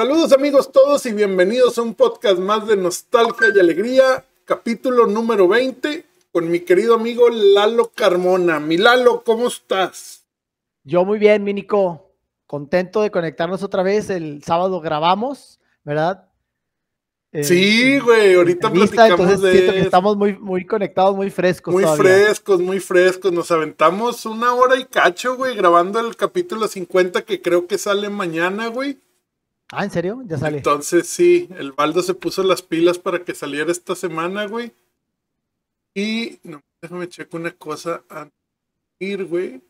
Saludos amigos todos y bienvenidos a un podcast más de Nostalgia y Alegría, capítulo número 20, con mi querido amigo Lalo Carmona. Mi Lalo, ¿cómo estás? Yo muy bien, Mínico. Contento de conectarnos otra vez. El sábado grabamos, ¿verdad? sí, güey, ahorita platicamos estamos muy, muy conectados, muy frescos. Muy frescos, muy frescos. Nos aventamos una hora y cacho, güey, grabando el capítulo 50 que creo que sale mañana, güey. Ah, ¿en serio? Ya sale. Entonces sí, el Baldo se puso las pilas para que saliera esta semana, güey. Y no, déjame checo una cosa antes de ir, güey.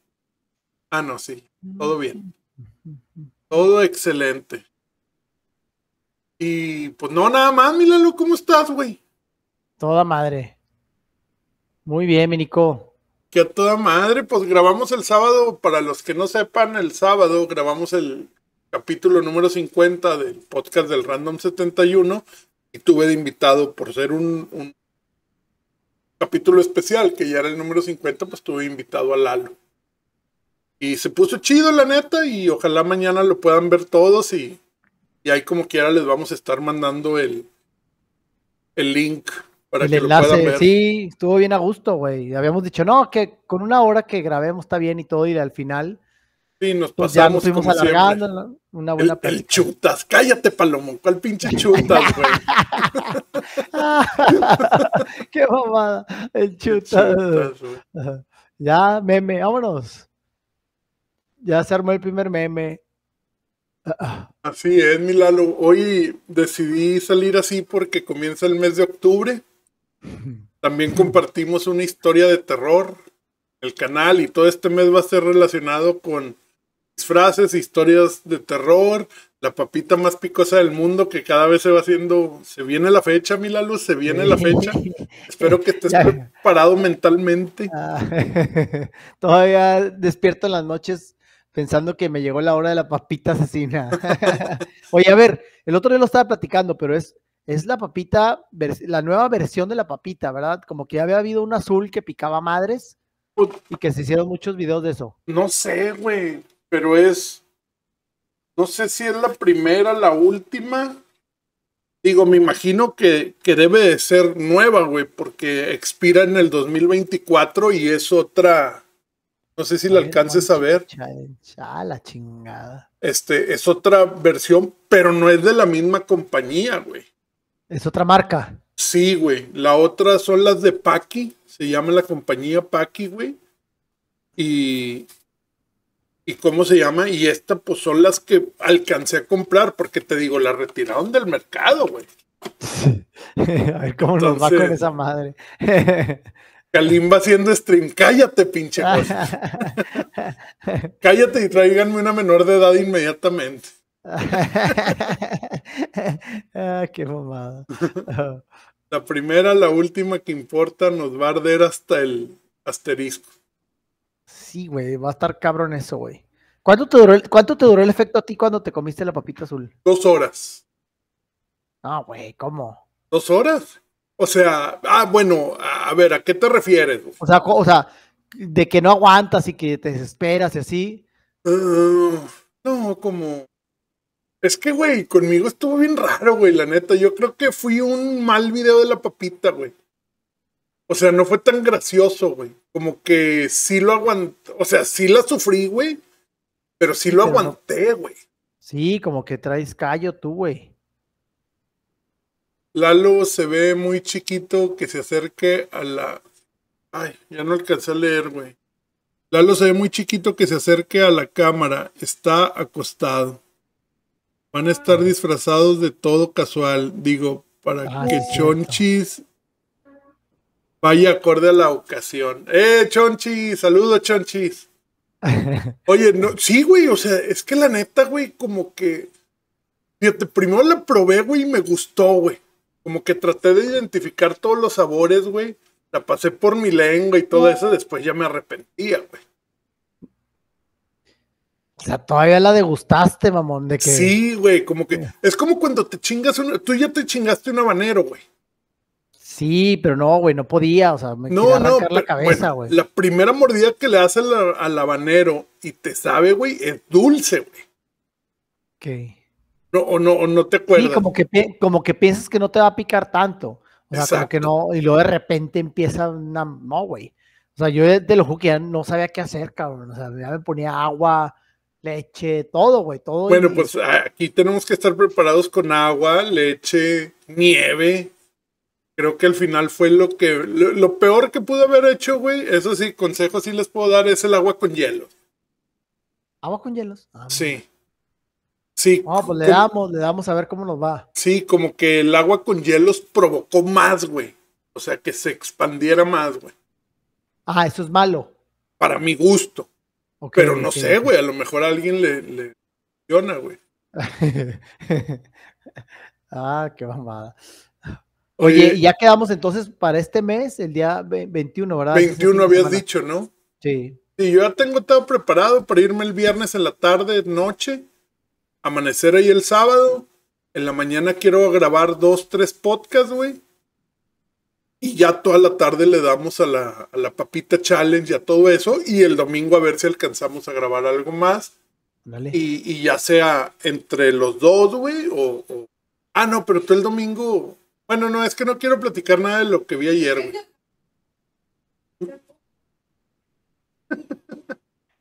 Ah, no, sí. Todo bien. Todo excelente. Y pues no, nada más, míralo, ¿cómo estás, güey? Toda madre. Muy bien, Minico. Que a toda madre, pues grabamos el sábado, para los que no sepan, el sábado grabamos el, capítulo número 50 del podcast del Random 71 y tuve de invitado por ser un, capítulo especial, que ya era el número 50, pues tuve invitado a Lalo. Y se puso chido, la neta, y ojalá mañana lo puedan ver todos y, y ahí como quiera les vamos a estar mandando el, el link para que lo puedan ver. Sí, estuvo bien a gusto, güey. Habíamos dicho, no, que con una hora que grabemos está bien y todo, y al final pues y nos pasamos ya nos una buena el, chutas, cállate, Palomo, ¿cuál pinche chutas, güey? Qué bobada El chutas ya, meme, vámonos. Ya se armó el primer meme. Ah, ah. Así es, mi Lalo. Hoy decidí salir así porque comienza el mes de octubre. También compartimos una historia de terror. El canal y todo este mes va a ser relacionado con frases, historias de terror, la papita más picosa del mundo que cada vez se va haciendo, se viene la fecha, mi luz se viene la fecha. Espero que estés preparado mentalmente. Ah, todavía despierto en las noches pensando que me llegó la hora de la papita asesina. Oye, a ver, el otro día lo estaba platicando, pero es, es la papita, la nueva versión de la papita, ¿verdad? Como que ya había habido un azul que picaba madres pues y que se hicieron muchos videos de eso. No sé, güey pero es, no sé si es la primera, la última. Digo, me imagino que, debe de ser nueva, güey, porque expira en el 2024 y es otra, no sé si la alcances a ver. Ya, la chingada. Este, es otra versión, pero no es de la misma compañía, güey. Es otra marca. Sí, güey. La otra son las de Paki. Se llama la compañía Paki, güey. Y, ¿Y cómo se llama? Y esta, pues son las que alcancé a comprar, porque te digo, la retiraron del mercado, güey. a ver cómo nos va con esa madre. va haciendo stream, cállate, pinche cosa. cállate y tráiganme una menor de edad inmediatamente. Ah, qué mamada. la primera, la última que importa nos va a arder hasta el asterisco. Sí, güey, va a estar cabrón eso, güey. ¿Cuánto te, duró el, efecto a ti cuando te comiste la papita azul? Dos horas. Ah, güey, ¿cómo? ¿Dos horas? O sea, ah, bueno, a ver, ¿a qué te refieres? O sea, o sea de que no aguantas y que te desesperas y así. Ah, no, como... Es que, güey, conmigo estuvo bien raro, güey, la neta. Yo creo que fui un mal video de la papita, güey. O sea, no fue tan gracioso, güey como que sí lo aguanté, o sea, sí la sufrí, güey, pero sí lo aguanté, güey. Sí, como que traes callo tú, güey. Lalo se ve muy chiquito que se acerque a la... Ay, ya no alcancé a leer, güey. Lalo se ve muy chiquito que se acerque a la cámara. Está acostado. Van a estar ah. disfrazados de todo casual. Digo, para ah, que Chonchis Vaya acorde a la ocasión. ¡Eh, Chonchis! ¡Saludos, Chonchis! Oye, no, sí, güey, o sea, es que la neta, güey, como que. primero la probé, güey, y me gustó, güey. Como que traté de identificar todos los sabores, güey. La pasé por mi lengua y todo eso, después ya me arrepentía, güey. O sea, todavía la degustaste, mamón, de que. Sí, güey, como que. Es como cuando te chingas un. Tú ya te chingaste un habanero, güey. Sí, pero no, güey, no podía, o sea, me no, la cabeza, güey. la primera mordida que le hace al, habanero y te sabe, güey, es dulce, güey. Ok. No, o no, no te acuerdas. Sí, como que, como que piensas que no te va a picar tanto. O sea, como que no, y luego de repente empieza una, no, güey. O sea, yo de lo que ya no sabía qué hacer, cabrón. O sea, me ponía agua, leche, todo, güey, todo. Bueno, pues aquí tenemos que estar preparados con agua, leche, nieve, creo que al final fue lo que lo, peor que pude haber hecho, güey. Eso sí, consejo sí les puedo dar es el agua con hielo. Agua con hielos. Ah, sí. Sí. Pues le damos, le damos a ver cómo nos va. Sí, como que el agua con hielos provocó más, güey. O sea, que se expandiera más, güey. Ah, eso es malo. Para mi gusto. Pero no sé, güey. A lo mejor a alguien le, güey. ah, qué mamada. Oye, ya quedamos entonces para este mes, el día 21, ¿verdad? 21 habías dicho, ¿no? Sí. Sí, yo ya tengo todo preparado para irme el viernes en la tarde, noche, amanecer ahí el sábado. En la mañana quiero grabar dos, tres podcasts, güey. Y ya toda la tarde le damos a la, a la papita challenge y a todo eso. Y el domingo a ver si alcanzamos a grabar algo más. Dale. Y, y, ya sea entre los dos, güey, o, o... Ah, no, pero tú el domingo bueno, no, es que no quiero platicar nada de lo que vi ayer,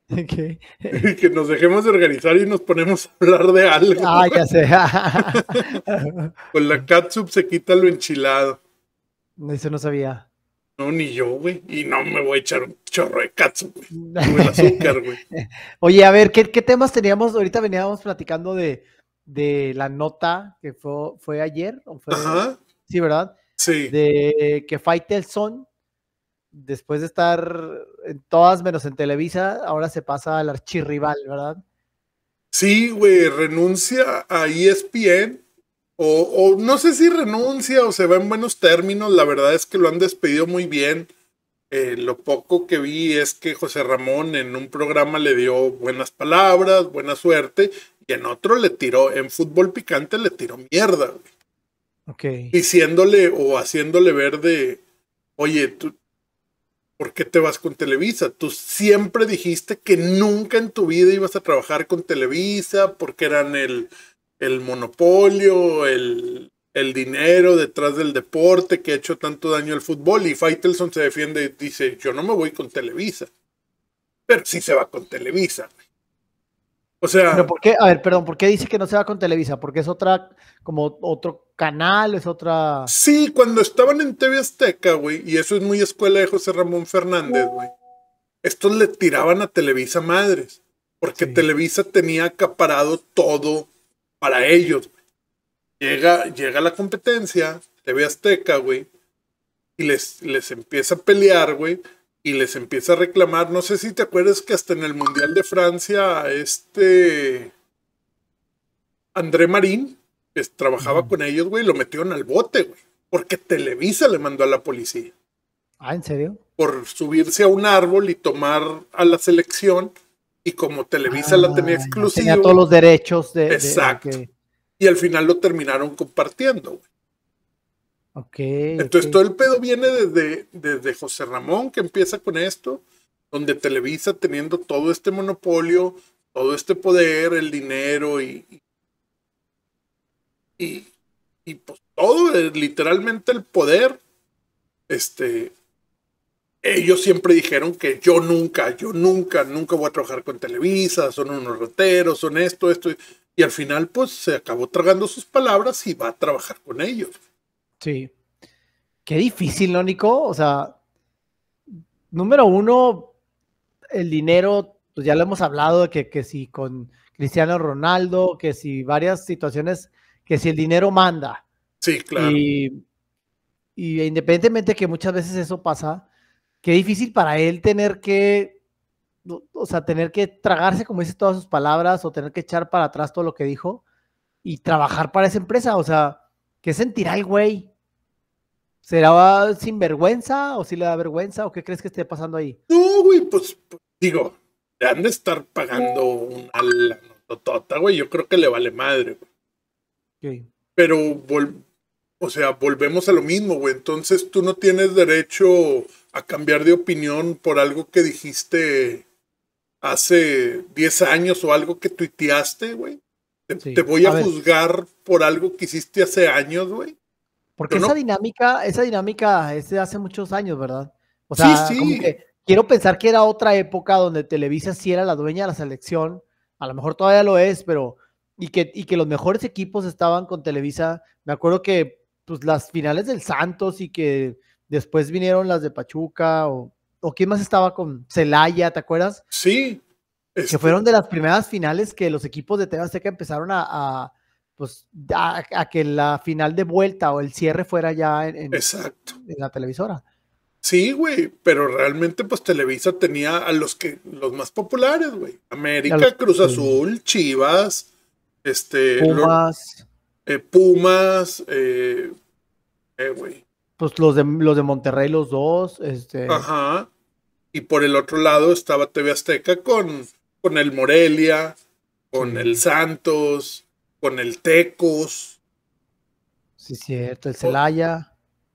güey. Okay. que nos dejemos de organizar y nos ponemos a hablar de algo. Ah, ya sé. Con la catsup se quita lo enchilado. Eso no sabía. No, ni yo, güey. Y no me voy a echar un chorro de catsup, güey. Con azúcar, güey. Oye, a ver, ¿qué, temas teníamos? Ahorita veníamos platicando de, de la nota que fue, fue ayer o fue Ajá. Sí, ¿verdad? Sí. De que son, después de estar en todas menos en Televisa, ahora se pasa al archirrival, ¿verdad? Sí, güey, renuncia a ESPN. O, o, no sé si renuncia o se va en buenos términos. La verdad es que lo han despedido muy bien. Eh, lo poco que vi es que José Ramón en un programa le dio buenas palabras, buena suerte, y en otro le tiró, en fútbol picante le tiró mierda. Güey. Diciéndole o haciéndole ver de, oye, tú, ¿por qué te vas con Televisa? Tú siempre dijiste que nunca en tu vida ibas a trabajar con Televisa porque eran el, el monopolio, el, el dinero detrás del deporte que ha hecho tanto daño al fútbol. Y Faitelson se defiende y dice, yo no me voy con Televisa. Pero sí se va con Televisa. O sea. ¿por qué? A ver, perdón, ¿por qué dice que no se va con Televisa? Porque es otra, como otro canal, es otra. Sí, cuando estaban en TV Azteca, güey, y eso es muy escuela de José Ramón Fernández, güey. Estos le tiraban a Televisa madres, porque Televisa tenía acaparado todo para ellos. Llega, llega la competencia, TV Azteca, güey, y les, les empieza a pelear, güey y les empieza a reclamar. No sé si te acuerdas que hasta en el Mundial de Francia, este André Marín pues trabajaba con ellos, güey, lo metieron al bote, güey, porque Televisa le mandó a la policía. Ah, ¿en serio? Por subirse a un árbol y tomar a la selección. Y como Televisa la tenía ah, exclusiva. Tenía todos los derechos de. Exacto. Y al final lo terminaron compartiendo, güey. Entonces todo el pedo viene desde, José Ramón, que empieza con esto, donde Televisa teniendo todo este monopolio, todo este poder, el dinero y. Y, pues todo, eh, literalmente el poder. Este. Ellos siempre dijeron que yo nunca, yo nunca, nunca voy a trabajar con Televisa, son unos roteros, son esto, esto. Y al final, pues se acabó tragando sus palabras y va a trabajar con ellos. Sí. Qué difícil, ¿no, Nico? O sea, número uno, el dinero, pues ya lo hemos hablado, de que, que si con Cristiano Ronaldo, que si varias situaciones, que si el dinero manda. Sí, claro. Y, y independientemente que muchas veces eso pasa, qué difícil para él tener que, o sea, tener que tragarse, como dice, todas sus palabras o tener que echar para atrás todo lo que dijo y trabajar para esa empresa. O sea, ¿Qué sentirá el güey? ¿Será sinvergüenza o si sí le da vergüenza o qué crees que esté pasando ahí? No, güey, pues, pues digo, le han de estar pagando una notota, güey. Yo creo que le vale madre, Pero, o sea, volvemos a lo mismo, güey. Entonces tú no tienes derecho a cambiar de opinión por algo que dijiste hace 10 años o algo que tuiteaste, güey. Te, voy a, juzgar por algo que hiciste hace años, güey. Porque esa dinámica, esa dinámica es de hace muchos años, ¿verdad? O sea, sí, sí. quiero pensar que era otra época donde Televisa sí era la dueña de la selección, a lo mejor todavía lo es, pero y que, y que los mejores equipos estaban con Televisa. Me acuerdo que pues las finales del Santos y que después vinieron las de Pachuca o, o quién más estaba con Celaya, ¿te acuerdas? Sí. Que este fueron de las primeras finales que los equipos de TV Azteca empezaron a, pues, a, que la final de vuelta o el cierre fuera ya en, Exacto. en la televisora. Sí, güey, pero realmente pues Televisa tenía a los que los más populares, güey. América, Cruz Azul, Chivas, este Pumas, eh, Pumas, eh, eh, güey. pues los de los de Monterrey los dos, este Ajá. Y por el otro lado estaba TV Azteca con con el Morelia, con el Santos, con el Tecos. Sí, cierto, el Celaya.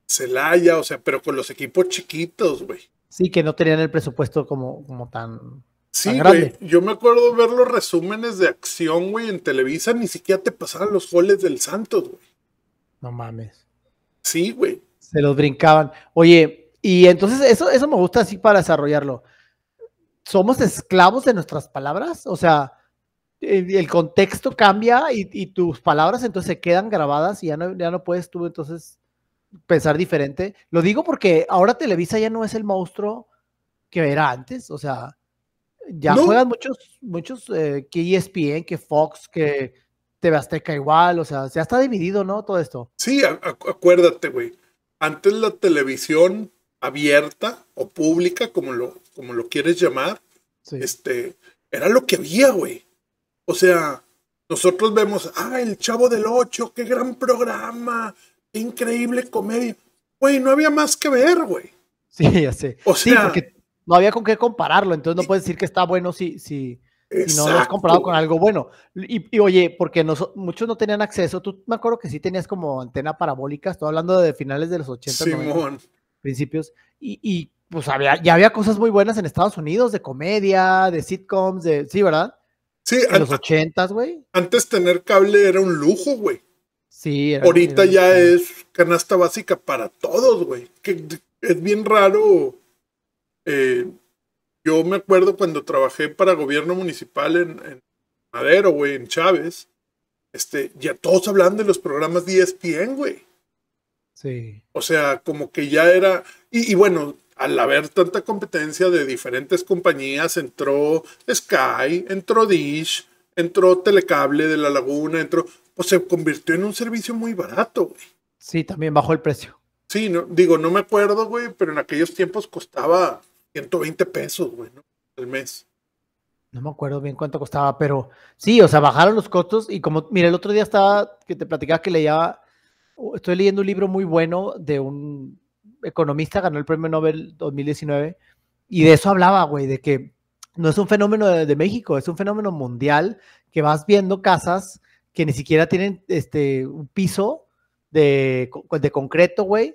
Celaya, o sea, pero con los equipos chiquitos, güey. Sí, que no tenían el presupuesto como, como tan. Sí, Güey, yo me acuerdo ver los resúmenes de acción, güey, en Televisa, ni siquiera te pasaban los goles del Santos, güey. No mames. Sí, güey. Se los brincaban. Oye, y entonces eso, eso me gusta así para desarrollarlo somos esclavos de nuestras palabras, o sea, eh, el contexto cambia y, tus palabras entonces se quedan grabadas y ya no, ya no puedes tú entonces pensar diferente. Lo digo porque ahora Televisa ya no es el monstruo que era antes, o sea, ya juegan muchos, muchos eh, que ESPN, que Fox, que TV Azteca igual, o sea, ya está dividido, ¿no? Todo esto. Sí, acuérdate, güey. Antes la televisión abierta o pública, como lo, como lo quieres llamar, este, era lo que había, güey. O sea, nosotros vemos, ah, el Chavo del Ocho, qué gran programa, qué increíble comedia. Güey, no había más que ver, güey. Sí, ya sé. O sea, porque no había con qué compararlo, entonces no puedes decir que está bueno si, si, no lo has comparado con algo bueno. Y, oye, porque muchos no tenían acceso, tú me acuerdo que sí tenías como antena parabólica, estoy hablando de finales de los 80 principios, y, pues había, ya había cosas muy buenas en Estados Unidos, de comedia, de sitcoms, de, sí, ¿verdad? Sí, en los ochentas, güey. Antes tener cable era un lujo, güey. Sí, Ahorita ya es canasta básica para todos, güey. Que es bien raro. Eh, yo me acuerdo cuando trabajé para gobierno municipal en, en Madero, güey, en Chávez. Este, ya todos hablaban de los programas de ESPN, güey. Sí. O sea, como que ya era. Y, bueno, al haber tanta competencia de diferentes compañías, entró Sky, entró Dish, entró Telecable de la Laguna, entró. Pues se convirtió en un servicio muy barato, güey. Sí, también bajó el precio. Sí, no, digo, no me acuerdo, güey, pero en aquellos tiempos costaba 120 pesos, güey, ¿no? Al mes. No me acuerdo bien cuánto costaba, pero sí, o sea, bajaron los costos y como, mira, el otro día estaba, que te platicaba que leía Estoy leyendo un libro muy bueno de un economista, ganó el premio Nobel 2019, y de eso hablaba, güey, de que no es un fenómeno de, México, es un fenómeno mundial que vas viendo casas que ni siquiera tienen este, un piso de, de concreto, güey,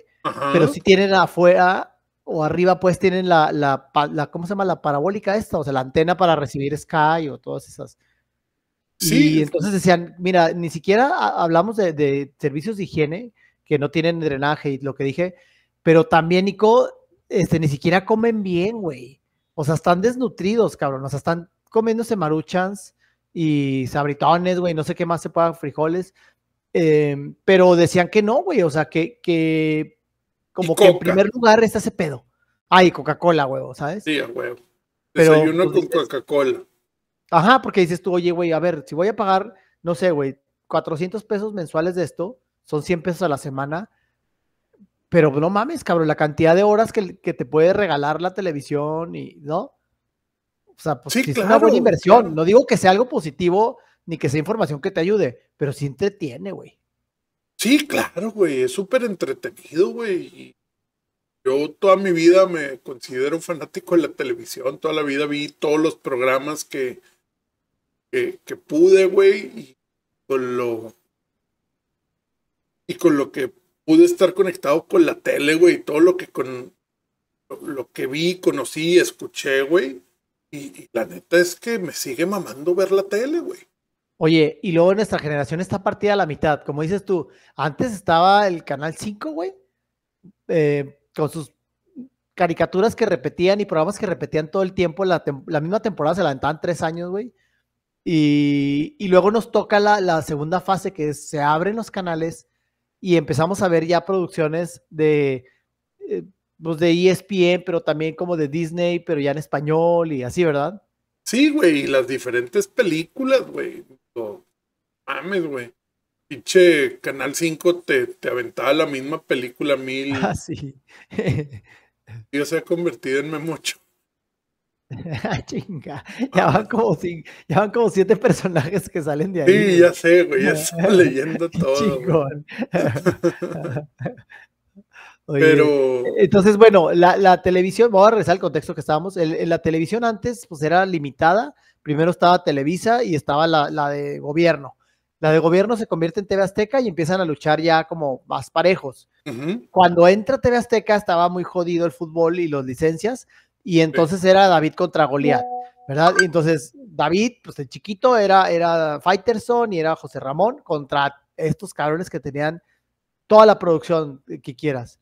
pero sí tienen afuera o arriba, pues tienen la, la, ¿cómo se llama? La parabólica esta, o sea, la antena para recibir Sky o todas esas. Y entonces decían, mira, ni siquiera hablamos de, servicios de higiene que no tienen drenaje y lo que dije, pero también, Nico, este, ni siquiera comen bien, güey. O sea, están desnutridos, cabrón. O sea, están comiéndose maruchans y sabritones, güey, no sé qué más se puedan frijoles. Em, pero decían que no, güey. O sea, que, que como que en primer lugar está ese pedo. Ay, Coca-Cola, güey, ¿sabes? Sí, güey. huevo. Desayuno pero, pues, con Coca-Cola. Ajá, porque dices tú, oye, güey, a ver, si voy a pagar, no sé, güey, 400 pesos mensuales de esto, son 100 pesos a la semana, pero no mames, cabrón, la cantidad de horas que, te puede regalar la televisión y, ¿no? O sea, pues es una buena inversión. No digo que sea algo positivo ni que sea información que te ayude, pero sí entretiene, güey. Sí, claro, güey, es súper entretenido, güey. Yo toda mi vida me considero fanático de la televisión, toda la vida vi todos los programas que, eh, que, pude, güey, y con lo. Y con lo que pude estar conectado con la tele, güey, todo lo que con. Lo, que vi, conocí, escuché, güey. Y, la neta es que me sigue mamando ver la tele, güey. Oye, y luego nuestra generación está partida a la mitad. Como dices tú, antes estaba el Canal 5, güey, eh, con sus caricaturas que repetían y programas que repetían todo el tiempo. La, la misma temporada se la aventaban tres años, güey. Y, luego nos toca la, segunda fase que es, se abren los canales y empezamos a ver ya producciones de, eh, pues de ESPN, pero también como de Disney, pero ya en español y así, ¿verdad? Sí, güey, y las diferentes películas, güey. mames, güey. Pinche Canal 5 te, aventaba la misma película mil. Ah, sí. Yo se ha convertido en Memocho. Ah, chinga, ya van, como, siete personajes que salen de ahí. Sí, ya sé, güey, ya estoy leyendo todo. Pero... Entonces, bueno, la, televisión, Vamos a regresar al contexto que estábamos, la televisión antes pues era limitada, primero estaba Televisa y estaba la, de gobierno. La de gobierno se convierte en TV Azteca y empiezan a luchar ya como más parejos. Cuando entra TV Azteca estaba muy jodido el fútbol y las licencias, y entonces era David contra Goliat, ¿verdad? Y entonces David, pues el chiquito era, era Fighterson y era José Ramón contra estos cabrones que tenían toda la producción que quieras.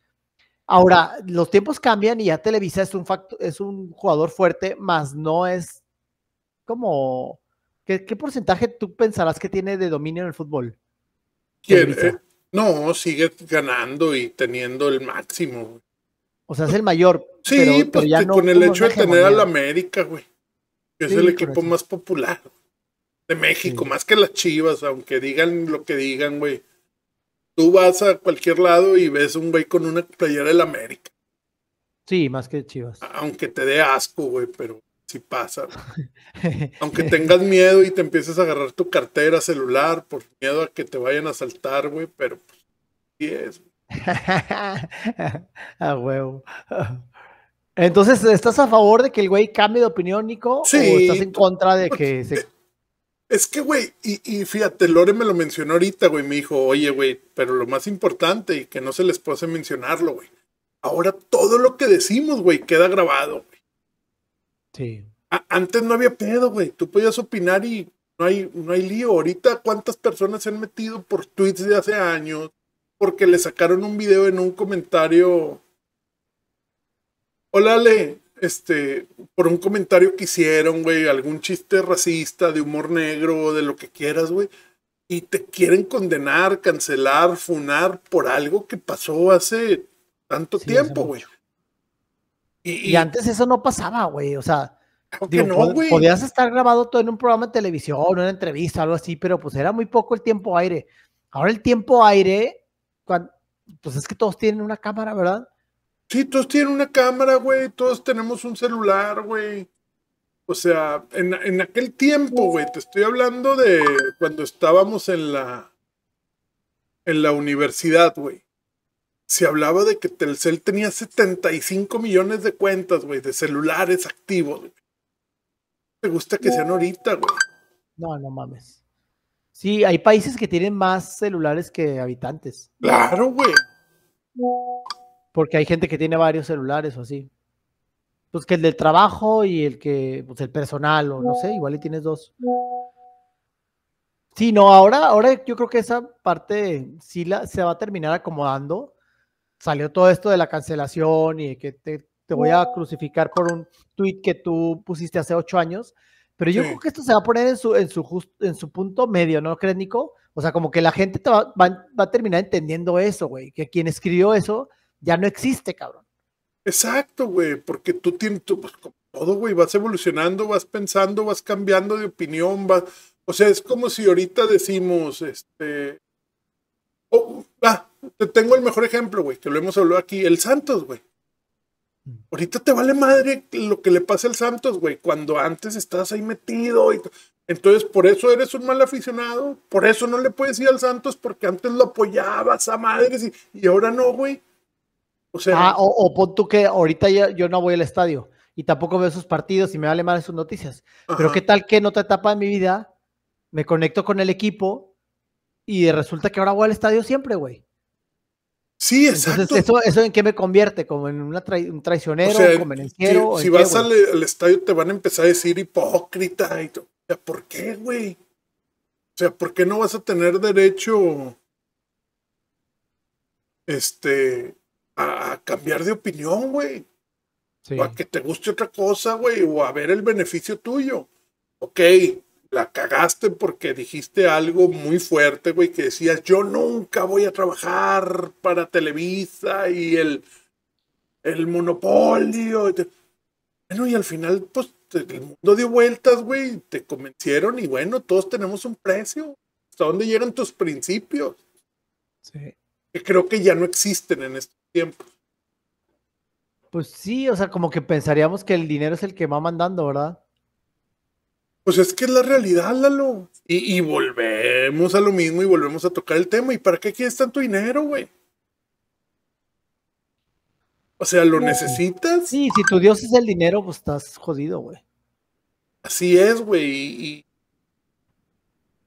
Ahora, los tiempos cambian y ya Televisa es un, facto, es un jugador fuerte, más no es como... ¿Qué, porcentaje tú pensarás que tiene de dominio en el fútbol? Eh, no, sigue ganando y teniendo el máximo. O sea, es el mayor. Sí, pero, pues, con el hecho de tener al América, güey. Que es el equipo más popular de México, más que las Chivas, aunque digan lo que digan, güey. Tú vas a cualquier lado y ves un güey con una playera del América. Sí, más que Chivas. Aunque te dé asco, güey, pero si sí pasa. Aunque tengas miedo y te empieces a agarrar tu cartera, celular, por miedo a que te vayan a saltar, güey, pero pues, sí es. a huevo. Entonces, ¿estás a favor de que el güey cambie de opinión, Nico? Sí. ¿O estás en contra de que se... Es que, güey, y, fíjate, Lore me lo mencionó ahorita, güey. Me dijo, oye, güey, pero lo más importante y que no se les pase mencionarlo, güey. Ahora todo lo que decimos, güey, queda grabado, Sí. antes no había pedo, güey. Tú podías opinar y no hay, no hay lío. Ahorita, ¿cuántas personas se han metido por tweets de hace años? porque le sacaron un video en un comentario. Hola, Este, por un comentario que hicieron, güey, algún chiste racista, de humor negro, de lo que quieras, güey. Y te quieren condenar, cancelar, funar por algo que pasó hace tanto tiempo, güey. Y, antes eso no pasaba, güey. O sea, podías estar grabado todo en un programa de televisión, una entrevista, algo así, pero pues era muy poco el tiempo aire. Ahora el tiempo aire pues es que todos tienen una cámara, ¿verdad? Sí, todos tienen una cámara, güey, todos tenemos un celular, güey. O sea, en, aquel tiempo, güey, te estoy hablando de cuando estábamos en la, en la universidad, güey. Se hablaba de que Telcel tenía 75 millones de cuentas, güey, de celulares activos. Me gusta que sean ahorita, güey. No, no mames. Sí, hay países que tienen más celulares que habitantes. Claro, güey. Porque hay gente que tiene varios celulares o así. Pues que el del trabajo y el que, pues el personal o no sé, igual le tienes dos. Sí, no, ahora, ahora yo creo que esa parte sí la, se va a terminar acomodando. Salió todo esto de la cancelación y que te, te voy a crucificar por un tweet que tú pusiste hace ocho años pero yo creo que esto se va a poner en su, en su, en su punto medio, ¿no crees, Nico? O sea, como que la gente va, a terminar entendiendo eso, güey. Que quien escribió eso ya no existe, cabrón. Exacto, güey. Porque tú tienes, pues, todo, güey, vas evolucionando, vas pensando, vas cambiando de opinión, vas... O sea, es como si ahorita decimos, este... ah, te tengo el mejor ejemplo, güey, que lo hemos hablado aquí, el Santos, güey. Ahorita te vale madre lo que le pasa al Santos, güey, cuando antes estás ahí metido. Y Entonces, por eso eres un mal aficionado, por eso no le puedes ir al Santos, porque antes lo apoyabas a madres y, ahora no, güey. O sea. Ah, o, pon tú que ahorita ya, yo no voy al estadio y tampoco veo sus partidos y me vale madre sus noticias. Pero qué tal que en otra etapa de mi vida me conecto con el equipo y resulta que ahora voy al estadio siempre, güey. Sí, exacto. ¿eso, en qué me convierte? ¿Como en un traicionero, Si, vas al, estadio te van a empezar a decir hipócrita. Y o sea, ¿por qué, güey? O sea, ¿por qué no vas a tener derecho este, a, cambiar de opinión, güey? O a que te guste otra cosa, güey, o a ver el beneficio tuyo. Ok, la cagaste porque dijiste algo muy fuerte, güey, que decías, yo nunca voy a trabajar para Televisa y el, el monopolio. Bueno, y al final, pues, el mundo dio vueltas, güey, te convencieron y bueno, todos tenemos un precio. ¿Hasta dónde llegan tus principios? Sí. Que creo que ya no existen en estos tiempos. Pues sí, o sea, como que pensaríamos que el dinero es el que va mandando, ¿verdad? Pues es que es la realidad, Lalo. Y, y volvemos a lo mismo y volvemos a tocar el tema. ¿Y para qué quieres tanto dinero, güey? O sea, ¿lo necesitas? Sí, si tu Dios es el dinero, pues estás jodido, güey. Así es, güey.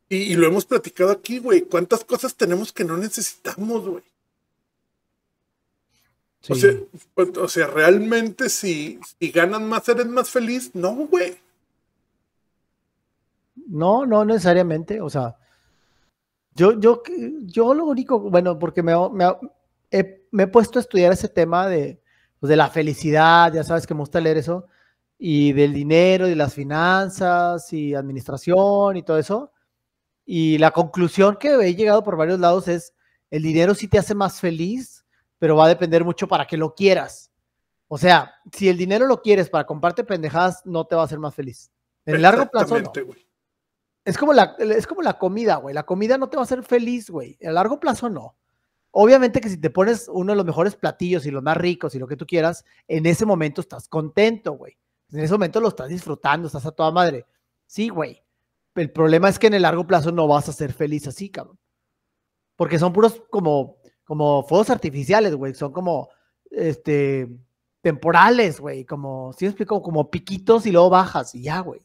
Y, lo hemos platicado aquí, güey. ¿Cuántas cosas tenemos que no necesitamos, güey? O, sea, realmente si, si ganas más, eres más feliz. No, güey. No, no necesariamente. O sea, yo, yo, yo lo único, bueno, porque me, he, puesto a estudiar ese tema de, pues, de la felicidad, ya sabes que me gusta leer eso, y del dinero y las finanzas y administración y todo eso. Y la conclusión que he llegado por varios lados es, el dinero sí te hace más feliz, pero va a depender mucho para que lo quieras. O sea, si el dinero lo quieres para comprarte pendejadas, no te va a hacer más feliz. En el largo plazo. Es como, la, es como la comida, güey. La comida no te va a hacer feliz, güey. A largo plazo no. Obviamente que si te pones uno de los mejores platillos y los más ricos y lo que tú quieras, en ese momento estás contento, güey. En ese momento lo estás disfrutando, estás a toda madre. Sí, güey. El problema es que en el largo plazo no vas a ser feliz así, cabrón. Porque son puros como, como fuegos artificiales, güey. Son como, este, temporales, güey. Como, si ¿sí me explico? Como piquitos y luego bajas y ya, güey.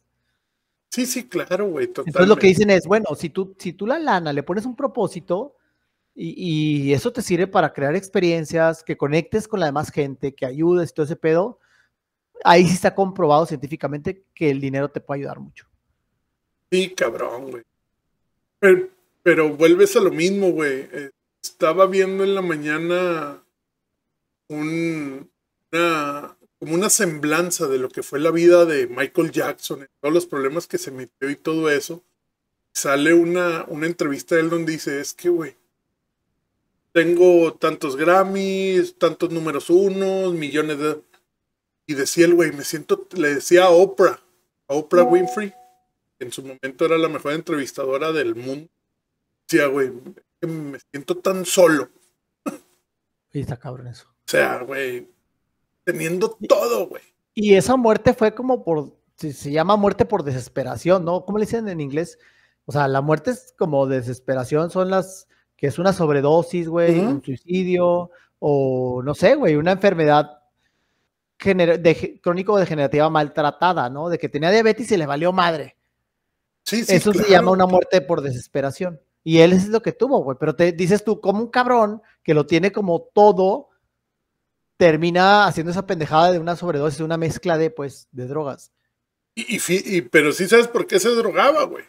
Sí, sí, claro, güey, totalmente. Entonces lo que dicen es, bueno, si tú, si tú la lana le pones un propósito y, eso te sirve para crear experiencias, que conectes con la demás gente, que ayudes, todo ese pedo, ahí sí está comprobado científicamente que el dinero te puede ayudar mucho. Sí, cabrón, güey. Pero, vuelves a lo mismo, güey. Eh, estaba viendo en la mañana un, una, como una semblanza de lo que fue la vida de Michael Jackson, todos los problemas que se metió y todo eso, sale una, entrevista de él donde dice, es que, güey, tengo tantos Grammys, tantos números unos, millones de... Y decía el güey, me siento, le decía a Oprah, a Oprah Winfrey, que en su momento era la mejor entrevistadora del mundo, decía, güey, me siento tan solo. Y está cabrón eso. O sea, güey, teniendo todo, güey. Y esa muerte fue como por, se, llama muerte por desesperación, ¿no? ¿Cómo le dicen en inglés? O sea, la muerte es como desesperación, son las que es una sobredosis, güey, un suicidio, o no sé, güey, una enfermedad crónico-degenerativa maltratada, ¿no? De que tenía diabetes y le valió madre. Sí, sí, Eso se llama una muerte por desesperación. Y él es lo que tuvo, güey. Pero te dices tú, como un cabrón que lo tiene como todo, termina haciendo esa pendejada de una sobredosis, de una mezcla de, pues, de drogas. Y, pero sí sabes por qué se drogaba, güey.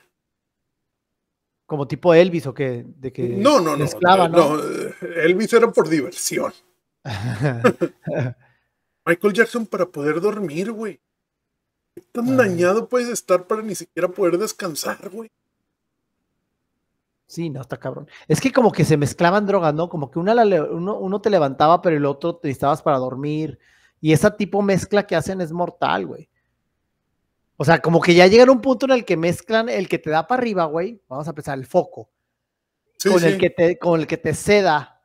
Como tipo Elvis o que, de que no, no, no, eh, Elvis era por diversión. Michael Jackson para poder dormir, güey. Tan dañado puedes estar para ni siquiera poder descansar, güey. Sí, no, está cabrón. Es que como que se mezclaban drogas, ¿no? Como que una uno, te levantaba, pero el otro te estabas para dormir. Y esa tipo mezcla que hacen es mortal, güey. O sea, como que ya llegan a un punto en el que mezclan el que te da para arriba, güey. Vamos a pensar, el foco. con, El que te, con el que te ceda,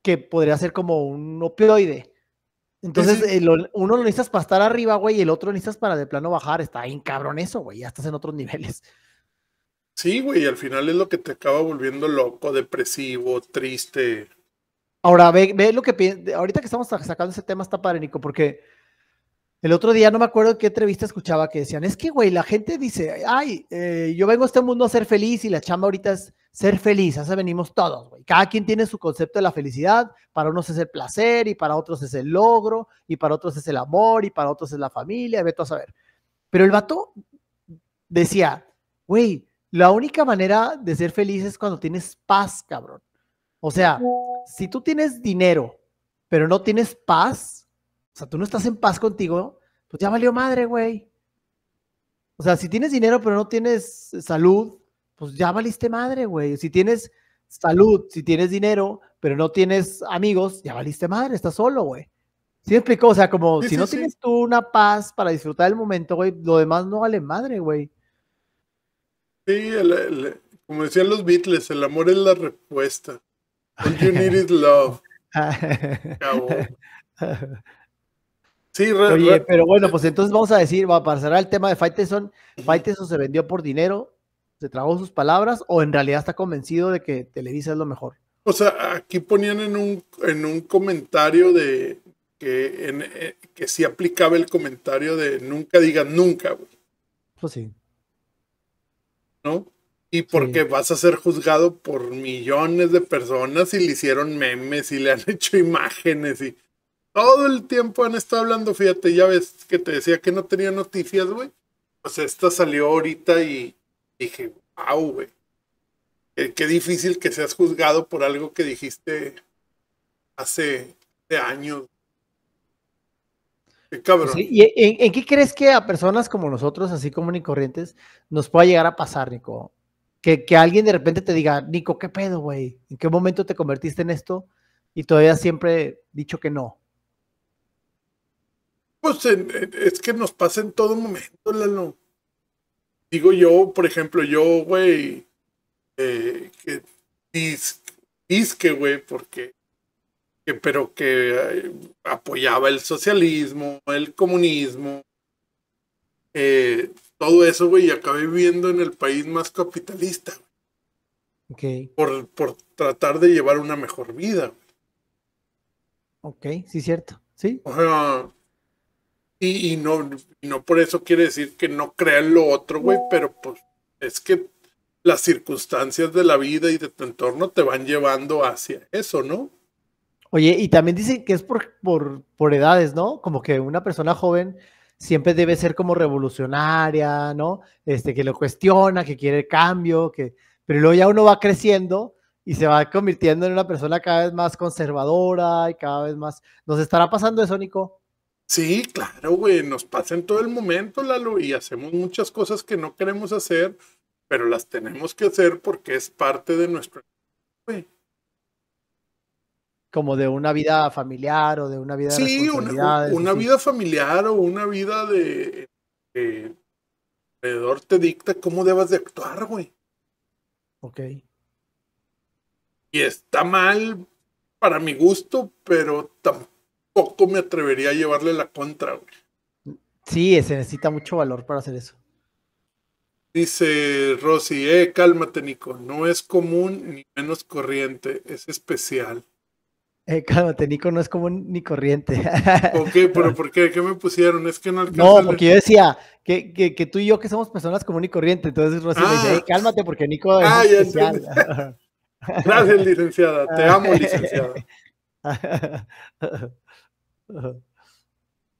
que podría ser como un opioide. Entonces, eh, uno lo necesitas para estar arriba, güey, y el otro lo necesitas para de plano bajar. Está bien cabrón eso, güey. Ya estás en otros niveles. Sí, güey, al final es lo que te acaba volviendo loco, depresivo, triste. Ahora, ve, ve lo que ahorita que estamos sacando ese tema está padre, Nico, porque el otro día no me acuerdo qué entrevista escuchaba que decían, es que, güey, la gente dice, ay, eh, yo vengo a este mundo a ser feliz y la chamba ahorita es ser feliz, así venimos todos, güey. Cada quien tiene su concepto de la felicidad, para unos es el placer y para otros es el logro y para otros es el amor y para otros es la familia, ve tú a saber. Pero el vato decía, güey, la única manera de ser feliz es cuando tienes paz, cabrón. O sea, si tú tienes dinero, pero no tienes paz, o sea, tú no estás en paz contigo, pues ya valió madre, güey. O sea, si tienes dinero, pero no tienes eh, salud, pues ya valiste madre, güey. Si tienes salud, si tienes dinero, pero no tienes amigos, ya valiste madre, estás solo, güey. ¿Sí me explico? O sea, como si no tienes tú una paz para disfrutar el momento, güey, lo demás no vale madre, güey. Sí, como decían los Beatles, el amor es la respuesta. All you need is love. Sí, pero bueno, pues entonces vamos a decir, va a pasar al tema de Faiteson. Faiteson se vendió por dinero, se tragó sus palabras, o en realidad está convencido de que Televisa es lo mejor. O sea, aquí ponían en un, en un comentario de que, eh, que sí aplicaba el comentario de nunca diga nunca, Pues sí. ¿no? Y porque vas a ser juzgado por millones de personas y le hicieron memes y le han hecho imágenes y todo el tiempo han estado hablando, fíjate, ya ves que te decía que no tenía noticias, güey. Pues esta salió ahorita y dije, wow, güey. Qué, difícil que seas juzgado por algo que dijiste hace, hace años. Eh, ¿Y en, qué crees que a personas como nosotros, así como ni corrientes, nos pueda llegar a pasar, Nico? Que, alguien de repente te diga, Nico, ¿qué pedo, güey? ¿En qué momento te convertiste en esto? Y todavía siempre dicho que no. Pues es que nos pasa en todo momento, Lalo. Digo yo, por ejemplo, yo, güey, eh, que disque, güey, porque pero que eh, apoyaba el socialismo, el comunismo, eh, todo eso, güey, y acabé viviendo en el país más capitalista. Okay. Por, tratar de llevar una mejor vida. Ok, sí, cierto. Sí. y, no, no por eso quiere decir que no crean lo otro, güey, pero pues es que las circunstancias de la vida y de tu entorno te van llevando hacia eso, ¿no? Oye, y también dicen que es por, por, edades, ¿no? Como que una persona joven siempre debe ser como revolucionaria, ¿no? Este, que lo cuestiona, que quiere el cambio, que... pero luego ya uno va creciendo y se va convirtiendo en una persona cada vez más conservadora y cada vez más... ¿Nos estará pasando eso, Nico? Sí, claro, güey, nos pasa en todo el momento, Lalo, y hacemos muchas cosas que no queremos hacer, pero las tenemos que hacer porque es parte de nuestro como de una vida familiar o de una vida de sí, una, vida familiar o una vida de, de, alrededor te dicta cómo debas de actuar, güey. Ok. Y está mal para mi gusto, pero tampoco me atrevería a llevarle la contra, güey. Sí, se necesita mucho valor para hacer eso. Dice Rosy, eh, cálmate, Nico, no es común ni menos corriente, es especial. Eh, cálmate, Nico no es común ni corriente. ¿Por qué? ¿Pero Ok, ¿Qué me pusieron? Es que no alcanzó. No, porque yo decía que, que, tú y yo que somos personas común y corriente. Entonces Rosy me dice, ah. cálmate porque Nico es ah, Gracias, licenciada. Te ah. amo, licenciada.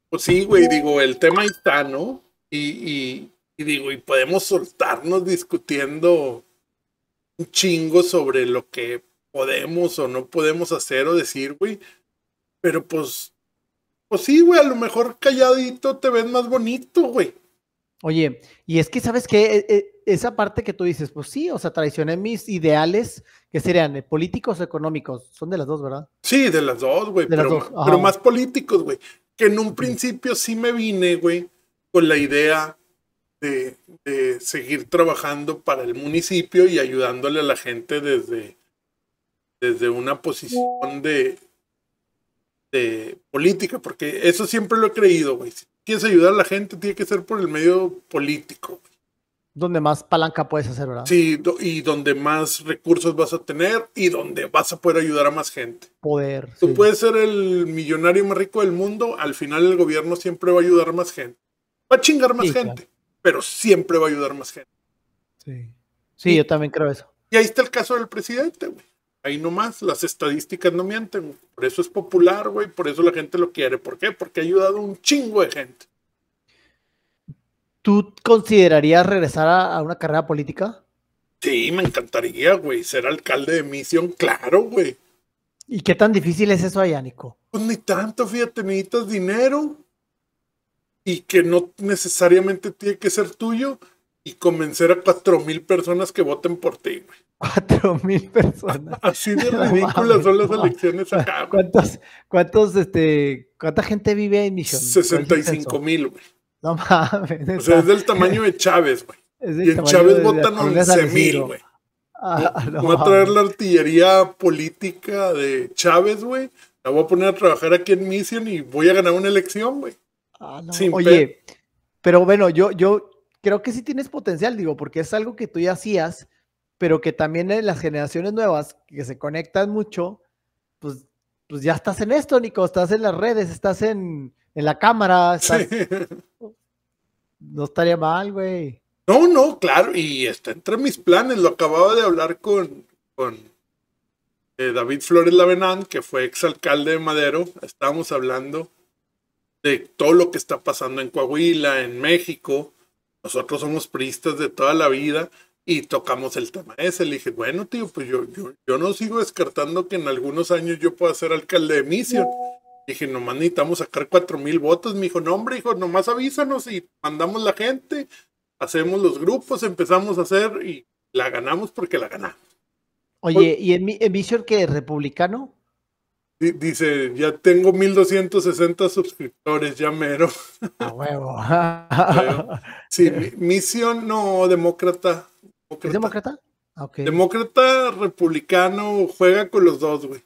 Pues sí, güey, digo, el tema está, ¿no? Y, y, y digo, y podemos soltarnos discutiendo un chingo sobre lo que podemos o no podemos hacer o decir, güey. Pero pues, pues sí, güey, a lo mejor calladito te ves más bonito, güey. Oye, y es que, ¿sabes qué? E, e, esa parte que tú dices, pues sí, o sea, traicioné mis ideales, que serían políticos o económicos, son de las dos, ¿verdad? Sí, de las dos, güey, pero, más políticos, güey. Que en un principio sí me vine, güey, con la idea de, de, seguir trabajando para el municipio y ayudándole a la gente desde, desde una posición de, política, porque eso siempre lo he creído, güey. Si quieres ayudar a la gente, tiene que ser por el medio político. Donde más palanca puedes hacer, ¿verdad? Sí, y donde más recursos vas a tener y donde vas a poder ayudar a más gente. Poder. Tú puedes ser el millonario más rico del mundo, al final el gobierno siempre va a ayudar a más gente. Va a chingar más gente, pero siempre va a ayudar a más gente. Sí. Sí, yo también creo eso. Y ahí está el caso del presidente, güey ahí nomás, las estadísticas no mienten. Por eso es popular, güey, por eso la gente lo quiere. ¿Por qué? Porque ha ayudado a un chingo de gente. ¿Tú considerarías regresar a, una carrera política? Sí, me encantaría, güey, ser alcalde de misión, claro, güey. ¿Y qué tan difícil es eso allá, Pues ni tanto, fíjate, necesitas dinero y que no necesariamente tiene que ser tuyo y convencer a cuatro mil personas que voten por ti, güey. Cuatro mil personas. Así de ridículas son las elecciones acá. ¿Cuántos, cuántos, este, ¿Cuánta gente vive en Mission? 65 mil, güey. No mames. O sea, es del tamaño de Chávez, güey. Y en Chávez votan 11 mil, güey. Ah, voy a traer la artillería política de Chávez, güey. La voy a poner a trabajar aquí en Mission y voy a ganar una elección, güey. Ah, no. Oye, pero bueno, yo, yo creo que sí tienes potencial, digo, porque es algo que tú ya hacías pero que también en las generaciones nuevas que se conectan mucho, pues, pues ya estás en esto, Nico, estás en las redes, estás en, en la cámara, No estaría mal, güey. No, no, claro, y está entre mis planes, lo acababa de hablar con, con eh, David Flores Lavenán, que fue exalcalde de Madero, estábamos hablando de todo lo que está pasando en Coahuila, en México. Nosotros somos priistas de toda la vida y tocamos el tema ese. Le dije, bueno, tío, pues yo, no sigo descartando que en algunos años yo pueda ser alcalde de Mission. Dije, nomás necesitamos sacar cuatro mil votos. Me dijo, no, hombre, hijo, nomás avísanos y mandamos la gente, hacemos los grupos, empezamos a hacer y la ganamos porque la ganamos. Oye, ¿y en, en Mission que republicano? Dice, ya tengo mil 1260 suscriptores, ya mero. A huevo. sí, misión no demócrata. ¿Es demócrata? Ah, demócrata, republicano, juega con los dos, güey.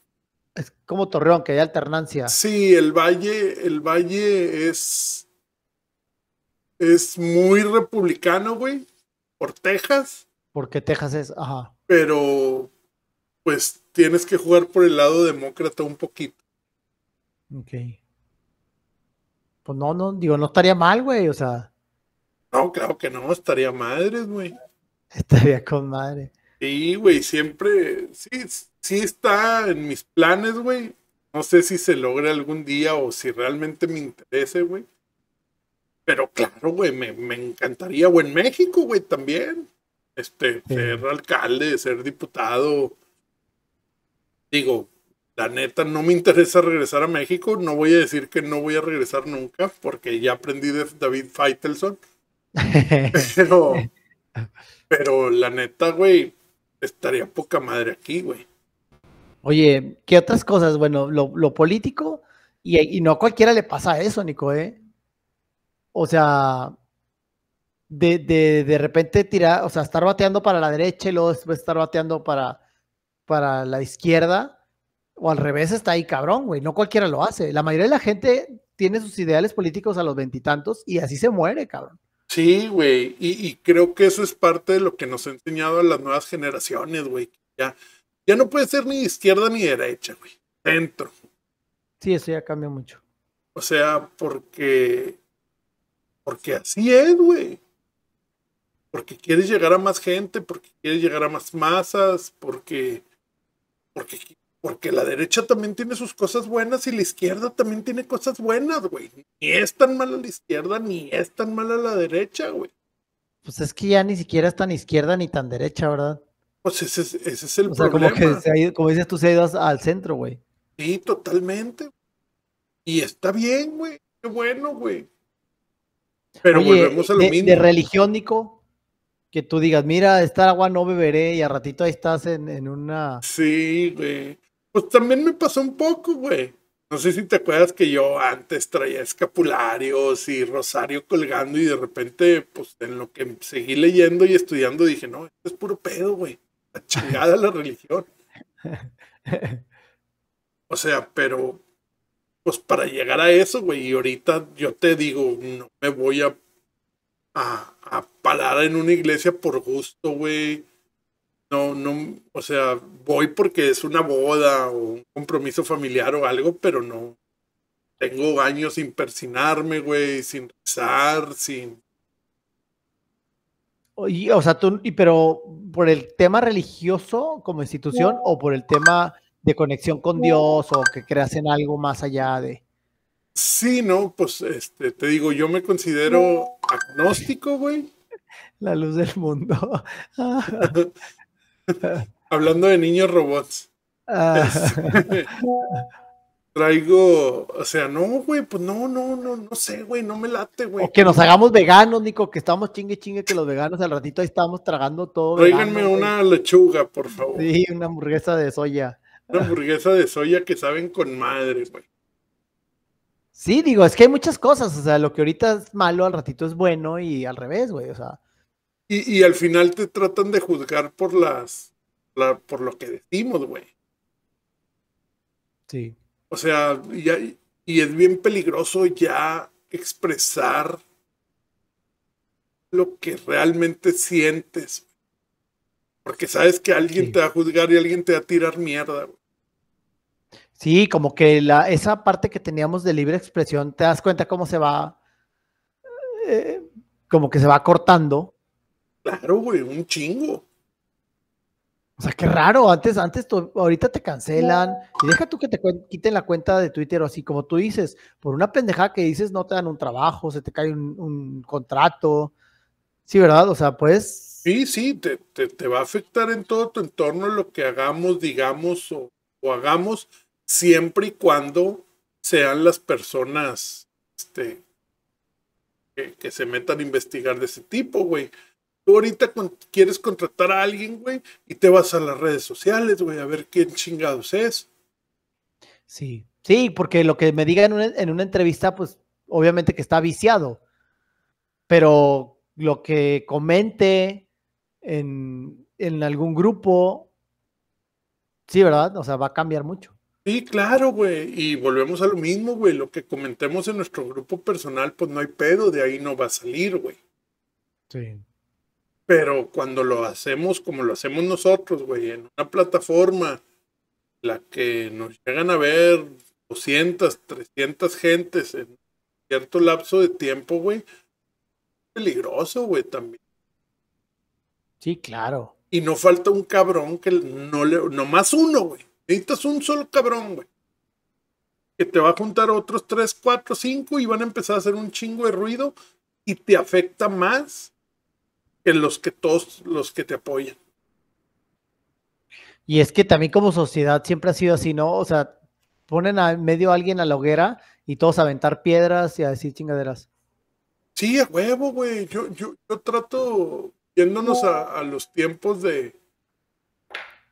Es como Torreón, que hay alternancia. Sí, el Valle, el Valle es. Es muy republicano, güey. Por Texas. Porque Texas es, ajá. Pero, pues tienes que jugar por el lado demócrata un poquito. Ok. Pues no, no, digo, no estaría mal, güey, o sea. No, claro que no, estaría madres, güey. Estaría con madre. Sí, güey, siempre, sí, sí está en mis planes, güey. No sé si se logra algún día o si realmente me interese, güey. Pero claro, güey, me, encantaría, o en México, güey, también. Este, ser alcalde, ser diputado. Digo, la neta, no me interesa regresar a México. No voy a decir que no voy a regresar nunca, porque ya aprendí de David Feitelson. Pero, pero la neta, güey, estaría poca madre aquí, güey. Oye, ¿qué otras cosas? Bueno, lo, político, y, no a cualquiera le pasa eso, Nico, ¿eh? O sea, de, de, repente tirar, o sea, estar bateando para la derecha y luego después estar bateando para, para la izquierda, o al revés está ahí cabrón, güey, no cualquiera lo hace. La mayoría de la gente tiene sus ideales políticos a los veintitantos y así se muere, cabrón. Sí, güey. Y, creo que eso es parte de lo que nos ha enseñado a las nuevas generaciones, güey. Ya, ya no puede ser ni izquierda ni derecha, güey. Centro. Sí, eso ya cambia mucho. O sea, porque. Porque así es, güey. Porque quieres llegar a más gente, porque quieres llegar a más masas, porque. Porque porque la derecha también tiene sus cosas buenas y la izquierda también tiene cosas buenas, güey. Ni es tan mala la izquierda, ni es tan mala la derecha, güey. Pues es que ya ni siquiera es tan izquierda ni tan derecha, ¿verdad? Pues ese es, el problema. como dices tú, se ha ido al centro, güey. Sí, totalmente. Y está bien, güey. Qué bueno, güey. Pero volvemos a lo mismo. De religión, que tú digas, mira, esta agua no beberé y a ratito ahí estás en una... Sí, güey. Pues, también me pasó un poco, güey. No sé si te acuerdas que yo antes traía escapularios y rosario colgando y de repente, pues en lo que seguí leyendo y estudiando dije, no, esto es puro pedo, güey. La chingada la religión. O sea, pero pues para llegar a eso, güey, y ahorita yo te digo, no me voy a, a, a parar en una iglesia por gusto, güey no, no, o sea, voy porque es una boda o un compromiso familiar o algo, pero no. Tengo años sin persinarme, güey, sin rezar, sin... Oye, o sea, tú, pero por el tema religioso como institución o por el tema de conexión con Dios o que creas en algo más allá de... Sí, no, pues este, te digo, yo me considero agnóstico, güey. La luz del mundo. Hablando de niños robots. Ah. traigo, o sea, no, güey, pues no, no, no, no sé, güey, no me late, güey. O que nos hagamos veganos, Nico, que estamos chingue chingue que los veganos al ratito ahí estamos tragando todo. Tráiganme una lechuga, por favor. Sí, una hamburguesa de soya. Una hamburguesa de soya que saben con madre, güey. Sí, digo, es que hay muchas cosas, o sea, lo que ahorita es malo al ratito es bueno y al revés, güey, o sea. Y, al final te tratan de juzgar por las. por lo que decimos, güey. Sí. O sea, y es bien peligroso ya expresar lo que realmente sientes. Porque sabes que alguien te va a juzgar y alguien te va a tirar mierda. Güey. Sí, como que la, esa parte que teníamos de libre expresión, te das cuenta cómo se va, eh, como que se va cortando Claro, güey, un chingo. O sea, qué raro, antes, antes, ahorita te cancelan y deja tú que te quiten la cuenta de Twitter o así, como tú dices, por una pendejada que dices no te dan un trabajo, se te cae un, contrato. Sí, ¿verdad? O sea, pues... Sí, sí, te, va a afectar en todo tu entorno lo que hagamos, digamos o, hagamos, siempre y cuando sean las personas este, que se metan a investigar de ese tipo, güey. Tú ahorita quieres contratar a alguien, güey, y te vas a las redes sociales, güey, a ver quién chingados es. Sí, sí, porque lo que me diga en una, entrevista, pues obviamente que está viciado, pero lo que comente en, en algún grupo, sí, ¿verdad? O sea, va a cambiar mucho. Sí, claro, güey. Y volvemos a lo mismo, güey. Lo que comentemos en nuestro grupo personal, pues no hay pedo, de ahí no va a salir, güey. Sí. Pero cuando lo hacemos como lo hacemos nosotros, güey, en una plataforma, la que nos llegan a ver 200, 300 gentes en cierto lapso de tiempo, güey, peligroso, güey, también. Sí, claro. Y no falta un cabrón que no le, nomás uno, güey. Necesitas un solo cabrón, güey. Que te va a juntar otros 3, 4, 5 y van a empezar a hacer un chingo de ruido y te afecta más los que todos los que te apoyan. Y es que también como sociedad siempre ha sido así, ¿no? O sea, ponen a medio a alguien a la hoguera y todos a aventar piedras y a decir chingaderas. Sí, a huevo, güey. Yo, yo, yo, trato, yéndonos a, a los tiempos de,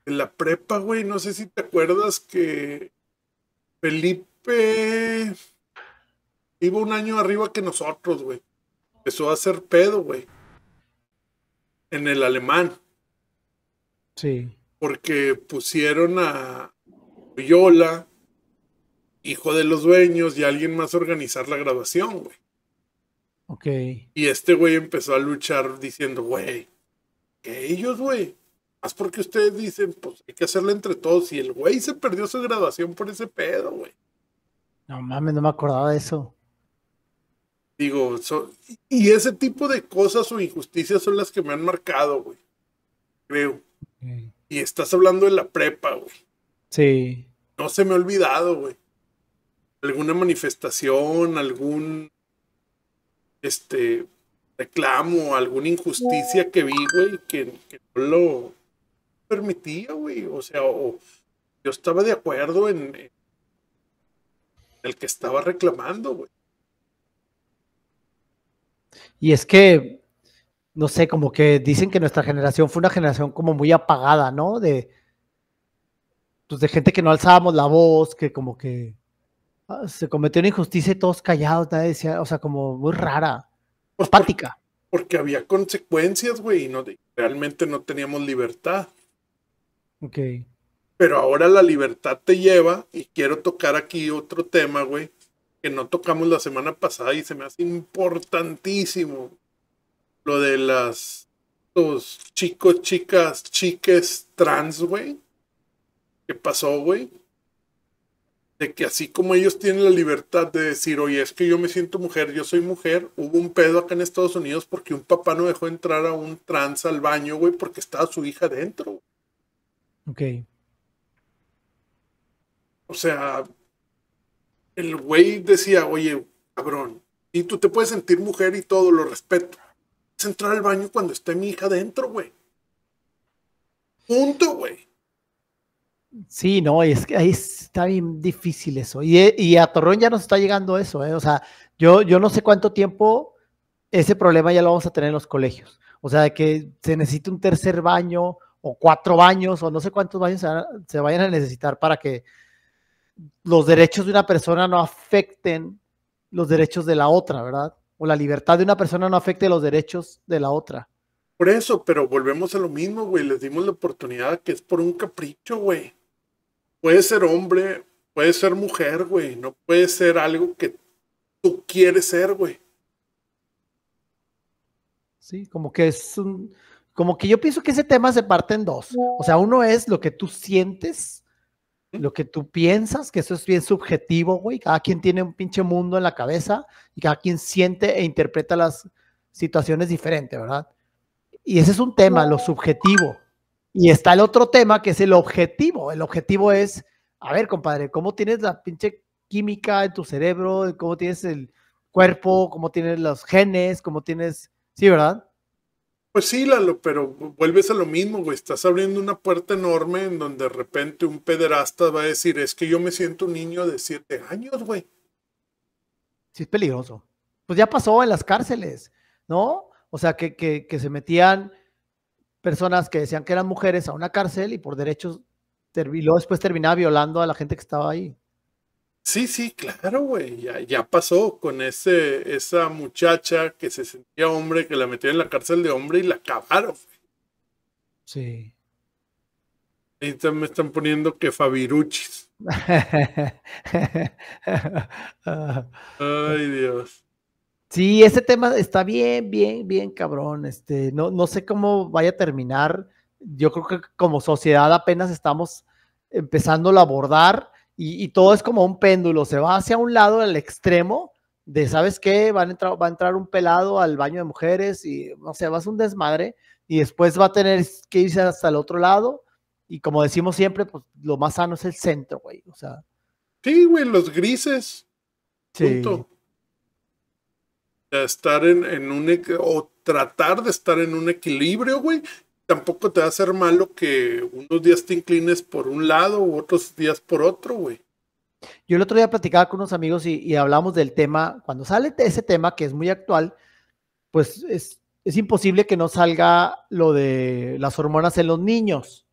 de la prepa, güey. No sé si te acuerdas que Felipe iba un año arriba que nosotros, güey. Empezó a hacer pedo, güey en el alemán. Sí. Porque pusieron a Viola, hijo de los dueños, y a alguien más a organizar la grabación, güey. Ok. Y este güey empezó a luchar diciendo, güey, que ellos, güey, más porque ustedes dicen, pues hay que hacerla entre todos. Y el güey se perdió su graduación por ese pedo, güey. No mames, no me acordaba de eso. Digo, y ese tipo de cosas o injusticias son las que me han marcado, güey. Creo. Y estás hablando de la prepa, güey. Sí. No se me ha olvidado, güey. Alguna manifestación, algún este reclamo, alguna injusticia que vi, güey, que, no lo permitía, güey. O sea, o, yo estaba de acuerdo en el que estaba reclamando, güey. Y es que, no sé, como que dicen que nuestra generación fue una generación como muy apagada, ¿no? De, pues, de gente que no alzábamos la voz, que como que ah, se cometió una injusticia y todos callados, nadie decía, o sea, como muy rara, pues Porque, había consecuencias, güey, y no, realmente no teníamos libertad. Ok. Pero ahora la libertad te lleva, y quiero tocar aquí otro tema, güey, no tocamos la semana pasada y se me hace importantísimo lo de las chicos, chicas, chiques trans, güey. ¿Qué pasó, güey? De que así como ellos tienen la libertad de decir, oye, es que yo me siento mujer, yo soy mujer, hubo un pedo acá en Estados Unidos porque un papá no dejó entrar a un trans al baño, güey, porque estaba su hija dentro. Ok. O sea, el güey decía, oye, cabrón, y tú te puedes sentir mujer y todo, lo respeto. Es entrar al baño cuando esté mi hija dentro, güey. Punto, güey. Sí, no, es que ahí está bien difícil eso. Y, a Torrón ya nos está llegando eso, ¿eh? O sea, yo, yo no sé cuánto tiempo ese problema ya lo vamos a tener en los colegios. O sea, que se necesite un tercer baño o cuatro baños o no sé cuántos baños se vayan a necesitar para que los derechos de una persona no afecten los derechos de la otra, ¿verdad? O la libertad de una persona no afecte los derechos de la otra. Por eso, pero volvemos a lo mismo, güey. Les dimos la oportunidad que es por un capricho, güey. Puede ser hombre, puede ser mujer, güey. No puede ser algo que tú quieres ser, güey. Sí, como que es un. Como que yo pienso que ese tema se parte en dos. O sea, uno es lo que tú sientes lo que tú piensas, que eso es bien subjetivo, güey. Cada quien tiene un pinche mundo en la cabeza y cada quien siente e interpreta las situaciones diferentes, ¿verdad? Y ese es un tema, lo subjetivo. Y está el otro tema que es el objetivo. El objetivo es, a ver, compadre, ¿cómo tienes la pinche química en tu cerebro? ¿Cómo tienes el cuerpo? ¿Cómo tienes los genes? ¿Cómo tienes... Sí, ¿verdad? Pues sí, Lalo, pero vuelves a lo mismo, güey. Estás abriendo una puerta enorme en donde de repente un pederasta va a decir, es que yo me siento un niño de siete años, güey. Sí, es peligroso. Pues ya pasó en las cárceles, ¿no? O sea, que, se metían personas que decían que eran mujeres a una cárcel y por derechos, luego después terminaba violando a la gente que estaba ahí. Sí, sí, claro, güey. Ya, pasó con ese, esa muchacha que se sentía hombre, que la metieron en la cárcel de hombre y la acabaron. Sí. Ahí me están poniendo que Fabiruchis. Ay, Dios. Sí, ese tema está bien, bien, bien cabrón. Este, no, no sé cómo vaya a terminar. Yo creo que como sociedad apenas estamos empezando a abordar y, todo es como un péndulo, se va hacia un lado, al extremo, de, ¿sabes qué? entrar, va a entrar un pelado al baño de mujeres y, no sea, vas a un desmadre y después va a tener que irse hasta el otro lado y como decimos siempre, pues lo más sano es el centro, güey, o sea. Sí, güey, los grises. Sí. Estar en, en un, o tratar de estar en un equilibrio, güey, tampoco te va a hacer malo que unos días te inclines por un lado u otros días por otro, güey. Yo el otro día platicaba con unos amigos y, hablamos del tema, cuando sale ese tema que es muy actual, pues es, imposible que no salga lo de las hormonas en los niños,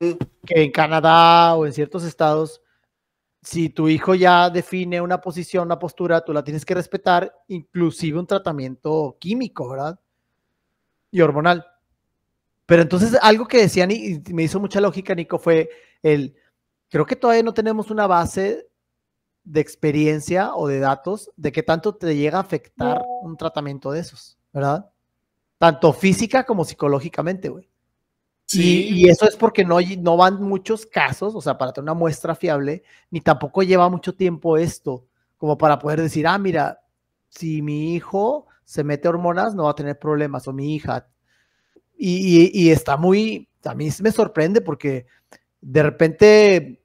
mm. que en Canadá o en ciertos estados, si tu hijo ya define una posición, una postura, tú la tienes que respetar, inclusive un tratamiento químico, ¿verdad? Y hormonal. Pero entonces algo que decían y, me hizo mucha lógica, Nico, fue el, creo que todavía no tenemos una base de experiencia o de datos de qué tanto te llega a afectar un tratamiento de esos, ¿verdad? Tanto física como psicológicamente, güey. Sí. Y, eso es porque no, no van muchos casos, o sea, para tener una muestra fiable, ni tampoco lleva mucho tiempo esto, como para poder decir, ah, mira, si mi hijo se mete hormonas, no va a tener problemas, o mi hija y, está muy, a mí me sorprende porque de repente,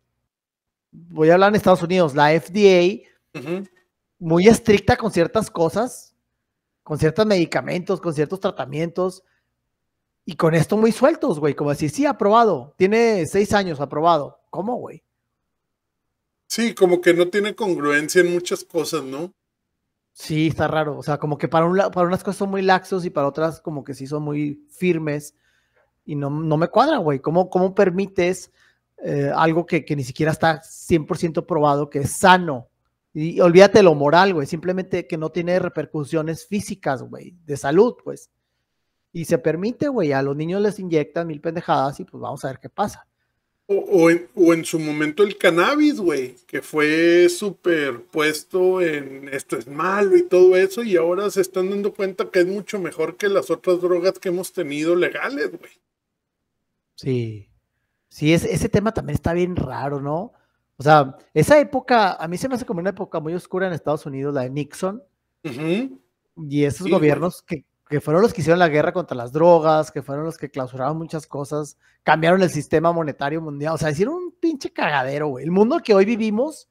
voy a hablar en Estados Unidos, la FDA, muy estricta con ciertas cosas, con ciertos medicamentos, con ciertos tratamientos, y con esto muy sueltos, güey, como decir, sí, aprobado, tiene seis años aprobado. ¿Cómo, güey? Sí, como que no tiene congruencia en muchas cosas, ¿no? Sí, está raro. O sea, como que para, para unas cosas son muy laxos y para otras como que sí son muy firmes. Y no, me cuadra, güey. ¿Cómo, permites eh, algo que, ni siquiera está 100% probado, que es sano? Y, y olvídate lo moral, güey. Simplemente que no tiene repercusiones físicas, güey. De salud, pues. Y se permite, güey. A los niños les inyectan mil pendejadas y pues vamos a ver qué pasa. O, en, su momento el cannabis, güey, que fue puesto en esto es malo y todo eso, y ahora se están dando cuenta que es mucho mejor que las otras drogas que hemos tenido legales, güey. Sí. Sí, ese tema también está bien raro, ¿no? O sea, esa época, a mí se me hace como una época muy oscura en Estados Unidos, la de Nixon. Y esos gobiernos que que fueron los que hicieron la guerra contra las drogas, que fueron los que clausuraron muchas cosas, cambiaron el sistema monetario mundial, o sea, hicieron un pinche cagadero, güey. El mundo que hoy vivimos,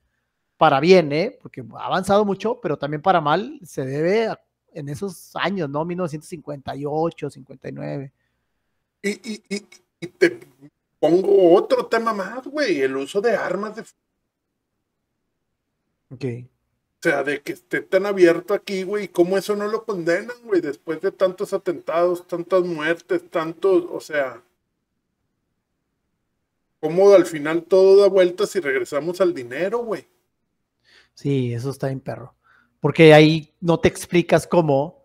para bien, ¿eh? Porque ha avanzado mucho, pero también para mal, se debe en esos años, ¿no? 1958, 59. Y, te pongo otro tema más, güey, el uso de armas de... Ok. O sea, de que esté tan abierto aquí, güey, ¿cómo eso no lo condenan, güey? Después de tantos atentados, tantas muertes, tantos, o sea, ¿cómo al final todo da vueltas y regresamos al dinero, güey? Sí, eso está en perro. Porque ahí no te explicas cómo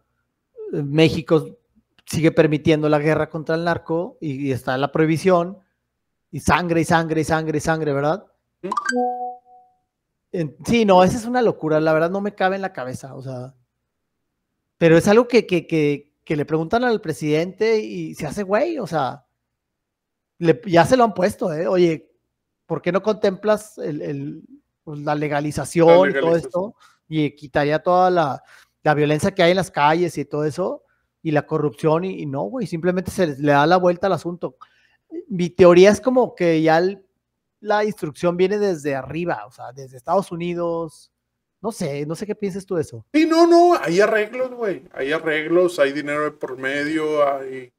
eh, México sigue permitiendo la guerra contra el narco y, está la prohibición y sangre y sangre y sangre y sangre, ¿verdad? Sí, no, esa es una locura, la verdad no me cabe en la cabeza, o sea, pero es algo que, le preguntan al presidente y se hace güey, o sea, ya se lo han puesto, ¿eh? Oye, ¿por qué no contemplas pues, la, legalización y todo esto? Y quitaría toda la, violencia que hay en las calles y todo eso, y la corrupción, y, y no, güey, simplemente se le da la vuelta al asunto. Mi teoría es como que ya el la instrucción viene desde arriba, o sea, desde Estados Unidos. No sé, no sé qué piensas tú de eso. Sí, no, no, hay arreglos, güey. Hay arreglos, hay dinero de por medio, hay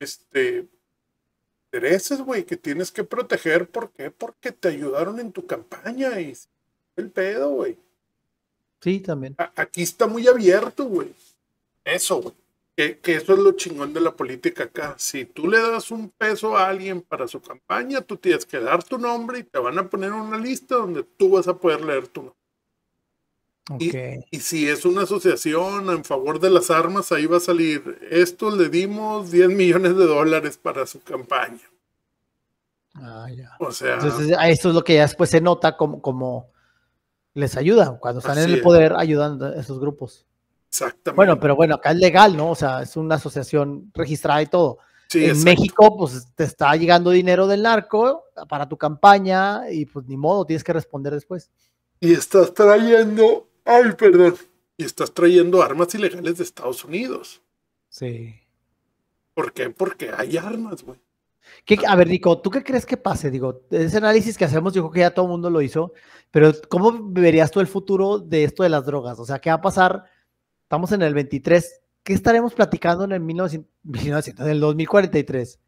este intereses, güey, que tienes que proteger. ¿Por qué? Porque te ayudaron en tu campaña y el pedo, güey. Sí, también. aquí está muy abierto, güey. Eso, güey. Que, eso es lo chingón de la política acá. Si tú le das un peso a alguien para su campaña, tú tienes que dar tu nombre y te van a poner una lista donde tú vas a poder leer tu nombre. Y, si es una asociación en favor de las armas, ahí va a salir, esto le dimos 10 millones de dólares para su campaña. Ah, ya. O sea, Entonces, esto es lo que ya después se nota como, como les ayuda, cuando están en el poder ayudando a esos grupos. Exactamente. Bueno, pero bueno, acá es legal, ¿no? O sea, es una asociación registrada y todo. en México, pues te está llegando dinero del narco para tu campaña y pues ni modo, tienes que responder después. Y estás trayendo, ay, perdón, y estás trayendo armas ilegales de Estados Unidos. Sí. ¿Por qué? Porque hay armas, güey. a ver, Nico, ¿tú qué crees que pase? Digo, ese análisis que hacemos, yo que ya todo el mundo lo hizo, pero ¿cómo verías tú el futuro de esto de las drogas? O sea, ¿qué va a pasar? Estamos en el 23. ¿Qué estaremos platicando en el 2043?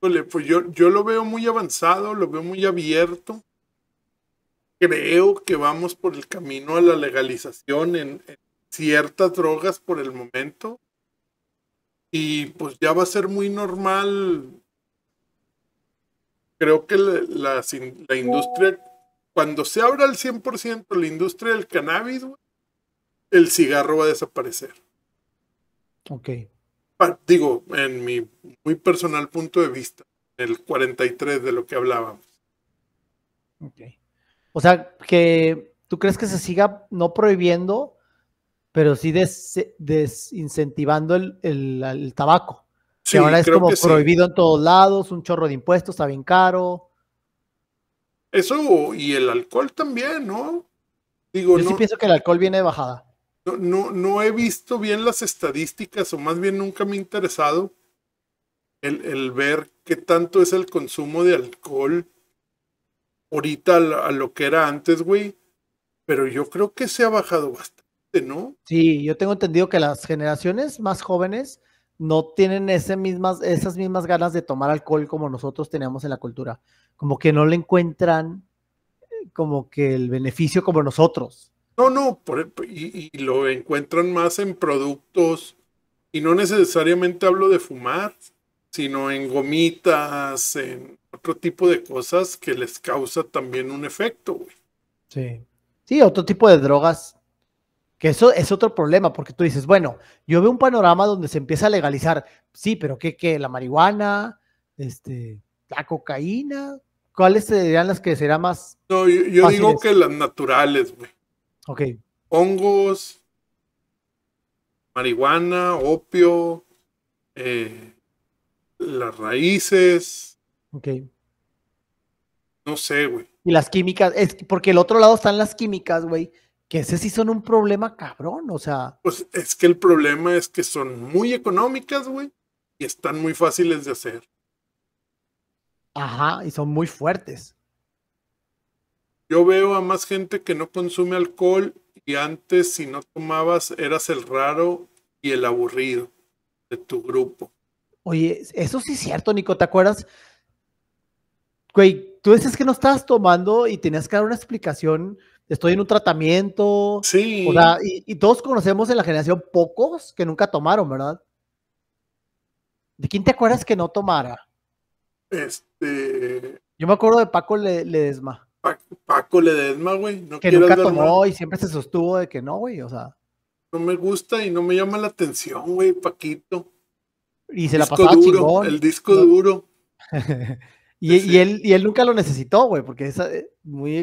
Pues yo, lo veo muy avanzado, lo veo muy abierto. Creo que vamos por el camino a la legalización en, ciertas drogas por el momento. Y pues ya va a ser muy normal. Creo que la, industria, cuando se abra al 100% la industria del cannabis, el cigarro va a desaparecer. Ok. Ah, digo, en mi muy personal punto de vista, el 43 de lo que hablábamos. Ok. O sea, que tú crees que se siga no prohibiendo, pero sí desincentivando el, tabaco. Sí, que ahora es como prohibido en todos lados, un chorro de impuestos, está bien caro. Eso y el alcohol también, ¿no? Digo, Yo sí pienso que el alcohol viene de bajada. No, no, he visto bien las estadísticas, o más bien nunca me ha interesado el, ver qué tanto es el consumo de alcohol ahorita a, lo que era antes, güey. Pero yo creo que se ha bajado bastante, ¿no? Sí, yo tengo entendido que las generaciones más jóvenes no tienen mismas, esas mismas ganas de tomar alcohol como nosotros teníamos en la cultura. Como que no le encuentran eh, como que el beneficio como nosotros. No, no, por, y, lo encuentran más en productos, y no necesariamente hablo de fumar, sino en gomitas, en otro tipo de cosas que les causa también un efecto, güey. Sí. Sí, otro tipo de drogas. Que eso es otro problema, porque tú dices, bueno, yo veo un panorama donde se empieza a legalizar, sí, pero ¿qué, qué? ¿La marihuana? Este, ¿La cocaína? ¿Cuáles serían las que serán más? No, yo, yo digo que las naturales, güey. Ok. Hongos, marihuana, opio, eh, las raíces. Ok. No sé, güey. Y las químicas, es porque el otro lado están las químicas, güey, que ese sí son un problema cabrón, o sea. Pues es que el problema es que son muy económicas, güey, y están muy fáciles de hacer. Ajá, y son muy fuertes. Yo veo a más gente que no consume alcohol y antes si no tomabas eras el raro y el aburrido de tu grupo. Oye, eso sí es cierto, Nico, ¿te acuerdas? Güey, tú decías que no estabas tomando y tenías que dar una explicación, estoy en un tratamiento. Sí. O sea, y, y todos conocemos en la generación pocos que nunca tomaron, ¿verdad? ¿De quién te acuerdas que no tomara? Este. Yo me acuerdo de Paco Ledesma. Paco Ledesma, güey. No que nunca tomó y siempre se sostuvo de que no, güey. O sea. No me gusta y no me llama la atención, güey, Paquito. Y se la pasaba chingón. El disco duro. y, él, y él nunca lo necesitó, güey, porque es eh, muy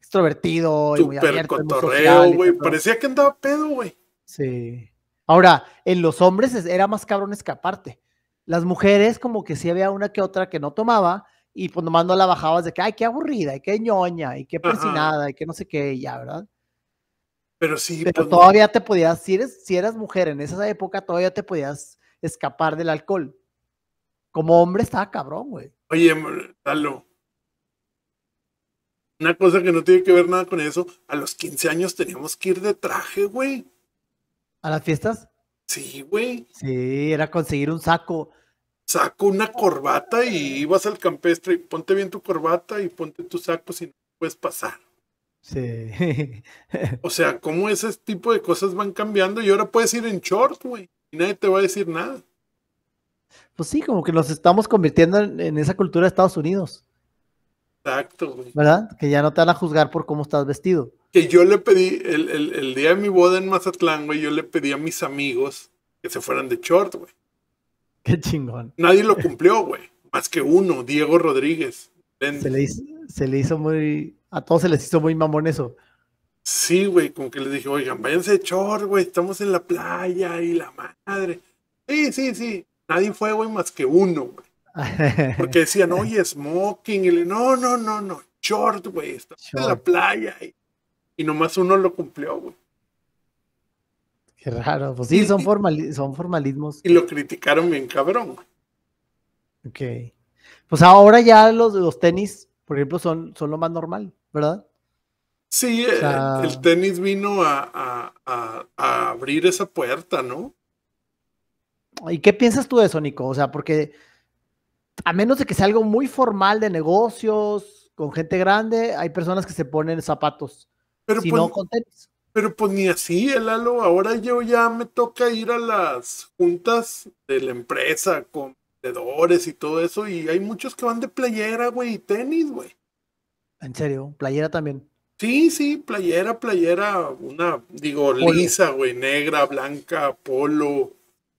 extrovertido. y muy abierto, cotorreo, güey. Parecía que andaba pedo, güey. Sí. Ahora, en los hombres era más cabrón escaparte. Las mujeres, como que sí había una que otra que no tomaba, y pues nomás no la bajabas de que, ay, qué aburrida, y qué ñoña, y qué persinada, y qué no sé qué, ya, ¿verdad? Pero sí. Pero pues, todavía te podías, si, si eras mujer en esa época, todavía te podías escapar del alcohol. Como hombre estaba cabrón, güey. Oye, dalo. Una cosa que no tiene que ver nada con eso, a los 15 años teníamos que ir de traje, güey. ¿A las fiestas? Sí, güey. Sí, era conseguir un saco saco una corbata y vas al campestre y ponte bien tu corbata y ponte tu saco si no puedes pasar. Sí. o sea, como ese tipo de cosas van cambiando y ahora puedes ir en short, güey, y nadie te va a decir nada. Pues sí, como que nos estamos convirtiendo en, esa cultura de Estados Unidos. Exacto, güey. ¿Verdad? Que ya no te van a juzgar por cómo estás vestido. Que yo le pedí, el, el día de mi boda en Mazatlán, güey, yo le pedí a mis amigos que se fueran de short, güey. Qué chingón. Nadie lo cumplió, güey. Más que uno, Diego Rodríguez. Se le, hizo, muy. A todos se les hizo muy mamón eso. Sí, güey, como que les dije, oigan, váyanse de güey, estamos en la playa y la madre. Sí, sí, sí. Nadie fue, güey, más que uno, güey. Porque decían, oye, smoking. Y le, no, no, no, no, short, güey, estamos en la playa. y nomás uno lo cumplió, güey. Qué raro, pues sí, son, formalismos. Y lo criticaron bien cabrón. Ok. Pues ahora ya los, los tenis, por ejemplo, son, son lo más normal, ¿verdad? Sí, eh, el, tenis vino a, abrir esa puerta, ¿no? ¿Y qué piensas tú de eso, Nico? O sea, porque a menos de que sea algo muy formal de negocios, con gente grande, hay personas que se ponen zapatos, Pero si pues no con tenis. Pero pues ni así, el eh, Lalo. Ahora yo ya me toca ir a las juntas de la empresa con vendedores y todo eso. Y hay muchos que van de playera, güey, y tenis, güey. En serio, playera también. Sí, sí, playera, playera, una, digo, lisa, güey, negra, blanca, polo.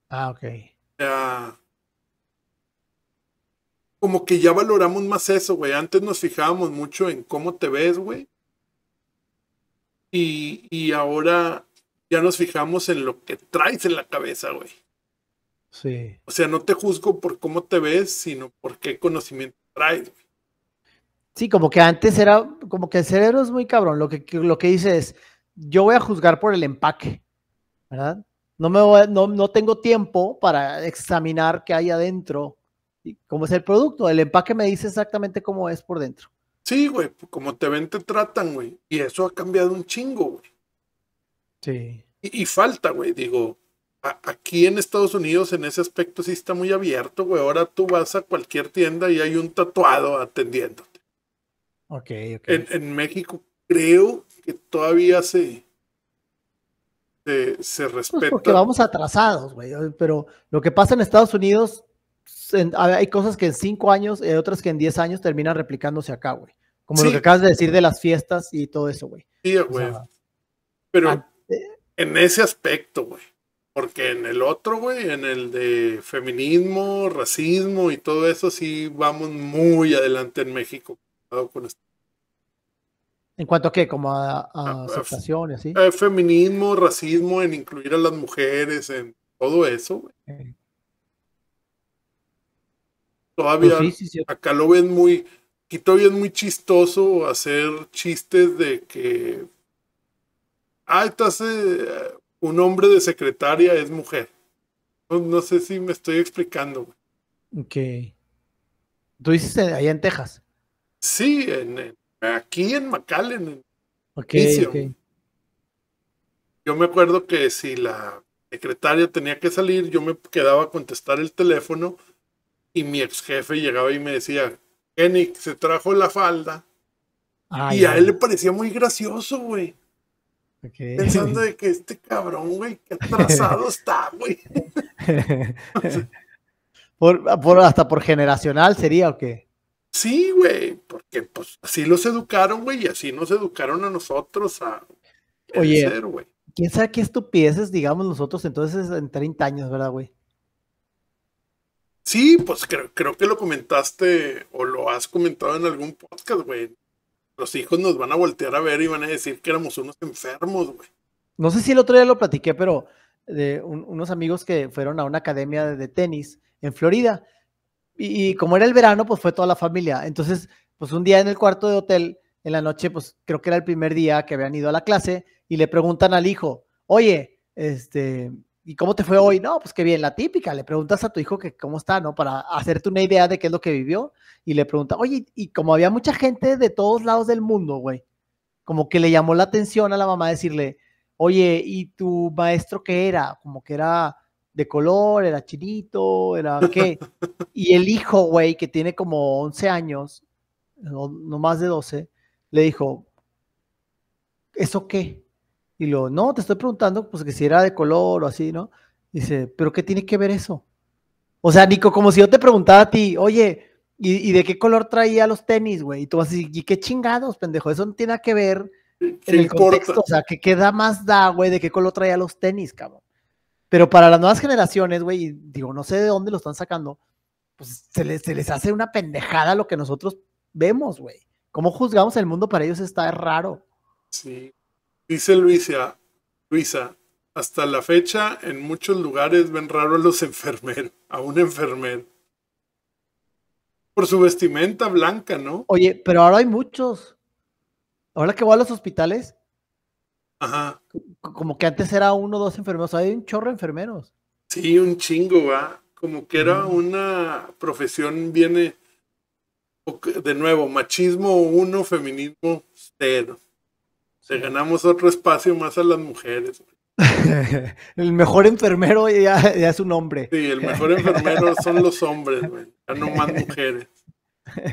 Ah, ok. Ya. Como que ya valoramos más eso, güey. Antes nos fijábamos mucho en cómo te ves, güey y, ahora ya nos fijamos en lo que traes en la cabeza, güey. Sí. O sea, no te juzgo por cómo te ves, sino por qué conocimiento traes, Sí, como que antes era, como que el cerebro es muy cabrón. Lo que, lo que dice es, yo voy a juzgar por el empaque, ¿verdad? No, me voy, no, tengo tiempo para examinar qué hay adentro, y cómo es el producto. El empaque me dice exactamente cómo es por dentro. Sí, güey, pues, como te ven, te tratan, güey. Y eso ha cambiado un chingo, güey. Sí. Y, falta, güey, digo, aquí en Estados Unidos en ese aspecto sí está muy abierto, güey. Ahora tú vas a cualquier tienda y hay un tatuado atendiéndote. Ok, ok. En, México creo que todavía se, se, pues, respeta. porque vamos atrasados, güey. Pero lo que pasa en Estados Unidos pues, hay cosas que en cinco años y eh, otras que en diez años terminan replicándose acá, güey. Como lo que acabas de decir de las fiestas y todo eso, güey. Sí, güey. Pero eh, en ese aspecto, güey. Porque en el otro, güey, en el de feminismo, racismo y todo eso, sí vamos muy adelante en México. ¿En cuanto a qué? ¿Como a, a ah, pues, así? Eh, feminismo, racismo, en incluir a las mujeres, en todo eso, güey. Todavía pues acá lo ven muy, y todavía es muy chistoso hacer chistes de que, ah, estás, eh, un hombre de secretaria es mujer. No, sé si me estoy explicando. Ok. ¿Tú dices allá en Texas? Sí, en, aquí en McAllen. ok okay, Yo me acuerdo que si la secretaria tenía que salir, yo me quedaba a contestar el teléfono y mi ex jefe llegaba y me decía, Kenny, se trajo la falda. y a él le parecía muy gracioso, güey. Pensando de que este cabrón, güey, qué atrasado está, güey. por, hasta por generacional sería o qué? Sí, güey, porque pues así los educaron, güey, y así nos educaron a nosotros a Oye, güey. ¿Quién sabe qué estupideces digamos nosotros entonces en 30 años, verdad, güey? Sí, pues creo, creo que lo comentaste o lo has comentado en algún podcast, güey. Los hijos nos van a voltear a ver y van a decir que éramos unos enfermos, güey. No sé si el otro día lo platiqué, pero de unos amigos que fueron a una academia de, tenis en Florida. y, como era el verano, pues fue toda la familia. Entonces, pues un día en el cuarto de hotel, en la noche, pues creo que era el primer día que habían ido a la clase y le preguntan al hijo, oye, este, ¿y cómo te fue hoy? No, pues qué bien, la típica, le preguntas a tu hijo que cómo está, ¿no? Para hacerte una idea de qué es lo que vivió y le pregunta, oye, y como había mucha gente de todos lados del mundo, güey, como que le llamó la atención a la mamá decirle, oye, ¿y tu maestro qué era? Como que era de color, era chinito, era qué. Y el hijo, güey, que tiene como 11 años, no, no más de 12, le dijo, ¿eso qué? Y lo, no, te estoy preguntando, pues que si era de color o así, ¿no? Dice, pero ¿qué tiene que ver eso? O sea, Nico, como si yo te preguntara a ti, oye, ¿y, de qué color traía los tenis, güey? Y tú vas a ¿y qué chingados, pendejo? Eso no tiene nada que ver en el contexto. O sea, que qué da más da, güey, de qué color traía los tenis, cabrón. Pero para las nuevas generaciones, güey, digo, no sé de dónde lo están sacando, pues se les, se les hace una pendejada lo que nosotros vemos, güey. Cómo juzgamos el mundo para ellos está raro. Sí. Dice Luisa, Luisa, hasta la fecha en muchos lugares ven raro a los enfermeros, a un enfermero. Por su vestimenta blanca, ¿no? Oye, pero ahora hay muchos. Ahora que voy a los hospitales. Ajá. Como que antes era uno dos enfermeros, hay un chorro de enfermeros. Sí, un chingo, va. Como que era una profesión, viene de nuevo, machismo uno, feminismo cero. Se ganamos otro espacio más a las mujeres. el mejor enfermero ya, es un hombre. Sí, el mejor enfermero son los hombres, Ya no más mujeres.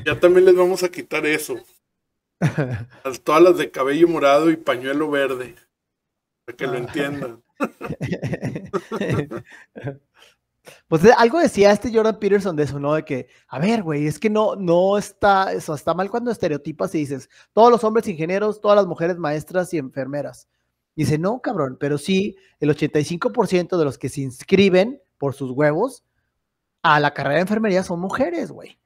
Ya también les vamos a quitar eso. A todas las de cabello morado y pañuelo verde. Para que lo ah. entiendan. Pues algo decía este Jordan Peterson de eso, ¿no? De que, a ver, güey, es que no, no está, eso está mal cuando estereotipas y dices, todos los hombres ingenieros, todas las mujeres maestras y enfermeras. dice, no, cabrón, pero sí, el 85% de los que se inscriben por sus huevos a la carrera de enfermería son mujeres, güey.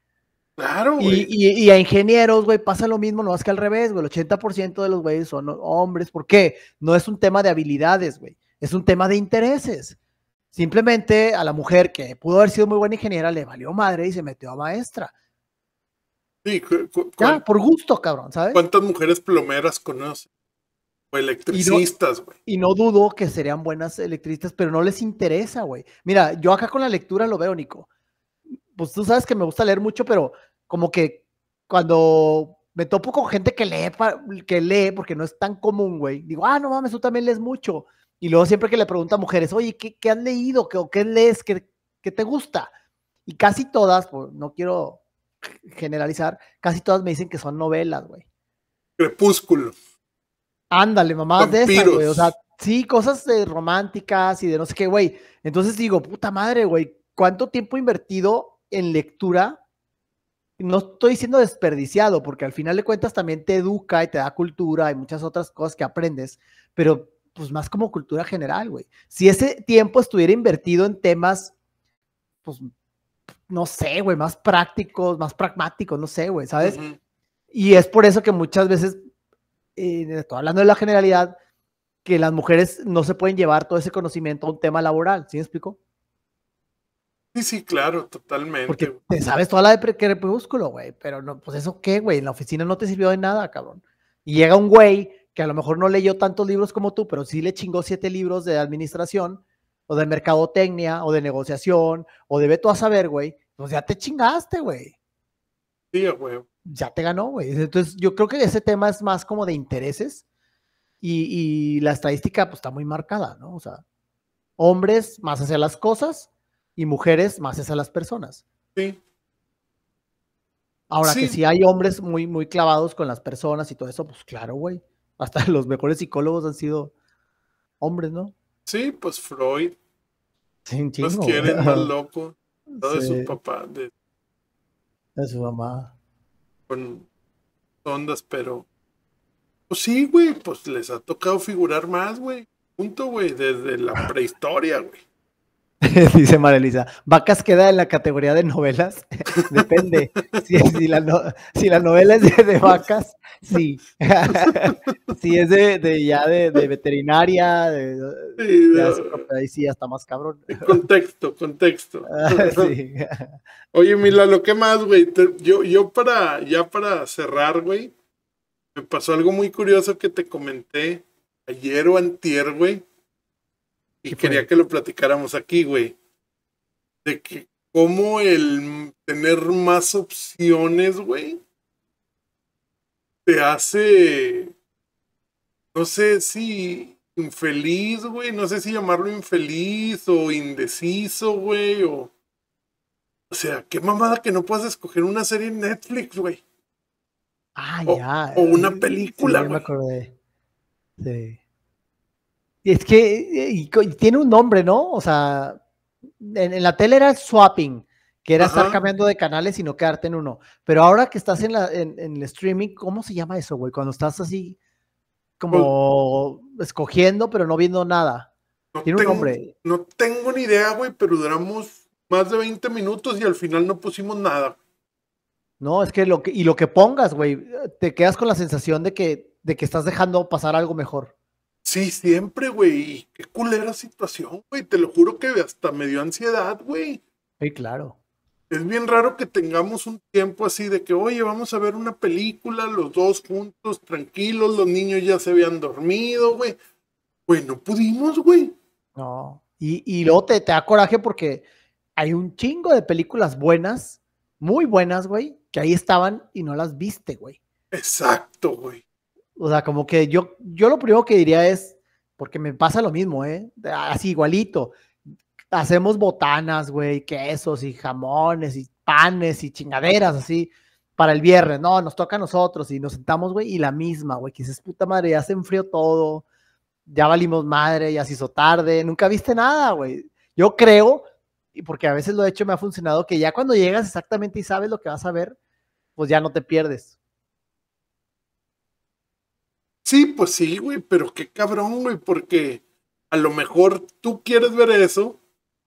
Claro, güey. Y, a ingenieros, güey, pasa lo mismo, no más que al revés, güey. El 80% de los güeyes son hombres. ¿Por qué? No es un tema de habilidades, güey. Es un tema de intereses. Simplemente a la mujer que pudo haber sido muy buena ingeniera le valió madre y se metió a maestra. Sí, por gusto, cabrón, ¿sabes? ¿Cuántas mujeres plomeras conoces? O electricistas, güey. Y, no, dudo que serían buenas electricistas, pero no les interesa, güey. Mira, yo acá con la lectura lo veo, Nico. Pues tú sabes que me gusta leer mucho, pero como que cuando me topo con gente que lee, que lee porque no es tan común, güey, digo, ah, no mames, tú también lees mucho. Y luego siempre que le pregunto a mujeres, oye, ¿qué, han leído? ¿Qué, lees? ¿Qué, te gusta? Y casi todas, no quiero generalizar, casi todas me dicen que son novelas, güey. Crepúsculo. Ándale, mamá, de esas, güey. O sea, sí, cosas de románticas y de no sé qué, güey. Entonces digo, puta madre, güey, ¿cuánto tiempo invertido en lectura? No estoy diciendo desperdiciado, porque al final de cuentas también te educa y te da cultura y muchas otras cosas que aprendes, pero pues más como cultura general, güey. Si ese tiempo estuviera invertido en temas, pues, no sé, güey, más prácticos, más pragmáticos, no sé, güey, ¿sabes? Y es por eso que muchas veces, eh, hablando de la generalidad, que las mujeres no se pueden llevar todo ese conocimiento a un tema laboral, ¿sí me explico? Sí, sí, claro, totalmente. Porque sabes toda la de crepúsculo, güey, pero no, pues eso qué, güey, en la oficina no te sirvió de nada, cabrón. Y llega un güey que a lo mejor no leyó tantos libros como tú, pero sí le chingó siete libros de administración o de mercadotecnia o de negociación o de veto a saber, güey, pues ya te chingaste, güey. Sí, güey. Ya te ganó, güey. Entonces, yo creo que ese tema es más como de intereses y, la estadística pues está muy marcada, ¿no? O sea, hombres más hacia las cosas y mujeres más hacia las personas. Sí. Ahora que si sí hay hombres muy, muy clavados con las personas y todo eso, pues claro, güey. Hasta los mejores psicólogos han sido hombres, ¿no? Sí, pues Freud. los quieren tan loco. No de su papá. De, su mamá. Con ondas, pero. Pues sí, güey, pues les ha tocado figurar más, güey. Punto, güey, desde la prehistoria, güey. Dice Marelisa, ¿Vacas queda en la categoría de novelas? Depende. Si, la novela es de, vacas, sí. si es de, ya de, veterinaria, de, ahí sí, hasta más cabrón. Contexto, contexto. Ah, Oye, Mila, lo que más, güey. Yo, yo para, ya para cerrar, güey, me pasó algo muy curioso que te comenté ayer o antier, güey y quería que lo platicáramos aquí, güey. De que cómo el tener más opciones, güey, te hace, no sé si infeliz, güey, no sé si llamarlo infeliz o indeciso, güey, o... O sea, qué mamada que no puedas escoger una serie en Netflix, güey. Ah, o, ya. O una película, güey. Me acordé. Sí. Es que eh, tiene un nombre, ¿no? O sea, en, la tele era swapping, que era estar cambiando de canales y no quedarte en uno. Pero ahora que estás en, la, el streaming, ¿cómo se llama eso, güey? Cuando estás así como pues escogiendo, pero no viendo nada. tiene un nombre. No tengo ni idea, güey, pero duramos más de 20 minutos y al final no pusimos nada. No, es que lo que, y lo que pongas, güey, te quedas con la sensación de que, de que estás dejando pasar algo mejor. Sí, siempre, güey. Qué culera situación, güey. Te lo juro que hasta me dio ansiedad, güey. Sí, claro. Es bien raro que tengamos un tiempo así de que, oye, vamos a ver una película, los dos juntos, tranquilos, los niños ya se habían dormido, güey. Güey, no pudimos, güey. No. Y, y luego te da coraje porque hay un chingo de películas buenas, muy buenas, güey, que ahí estaban y no las viste, güey. Exacto, güey. O sea, como que yo, yo lo primero que diría es, porque me pasa lo mismo, ¿eh? Así igualito. Hacemos botanas, güey, quesos y jamones y panes y chingaderas así para el viernes. No, nos toca a nosotros y nos sentamos, güey, y la misma, güey, que dices, puta madre, ya se enfrió todo, ya valimos madre, ya se hizo tarde, nunca viste nada, güey. Yo creo, y porque a veces lo he hecho me ha funcionado, que ya cuando llegas exactamente y sabes lo que vas a ver, pues ya no te pierdes. Sí, pues sí, güey, pero qué cabrón, güey, porque a lo mejor tú quieres ver eso,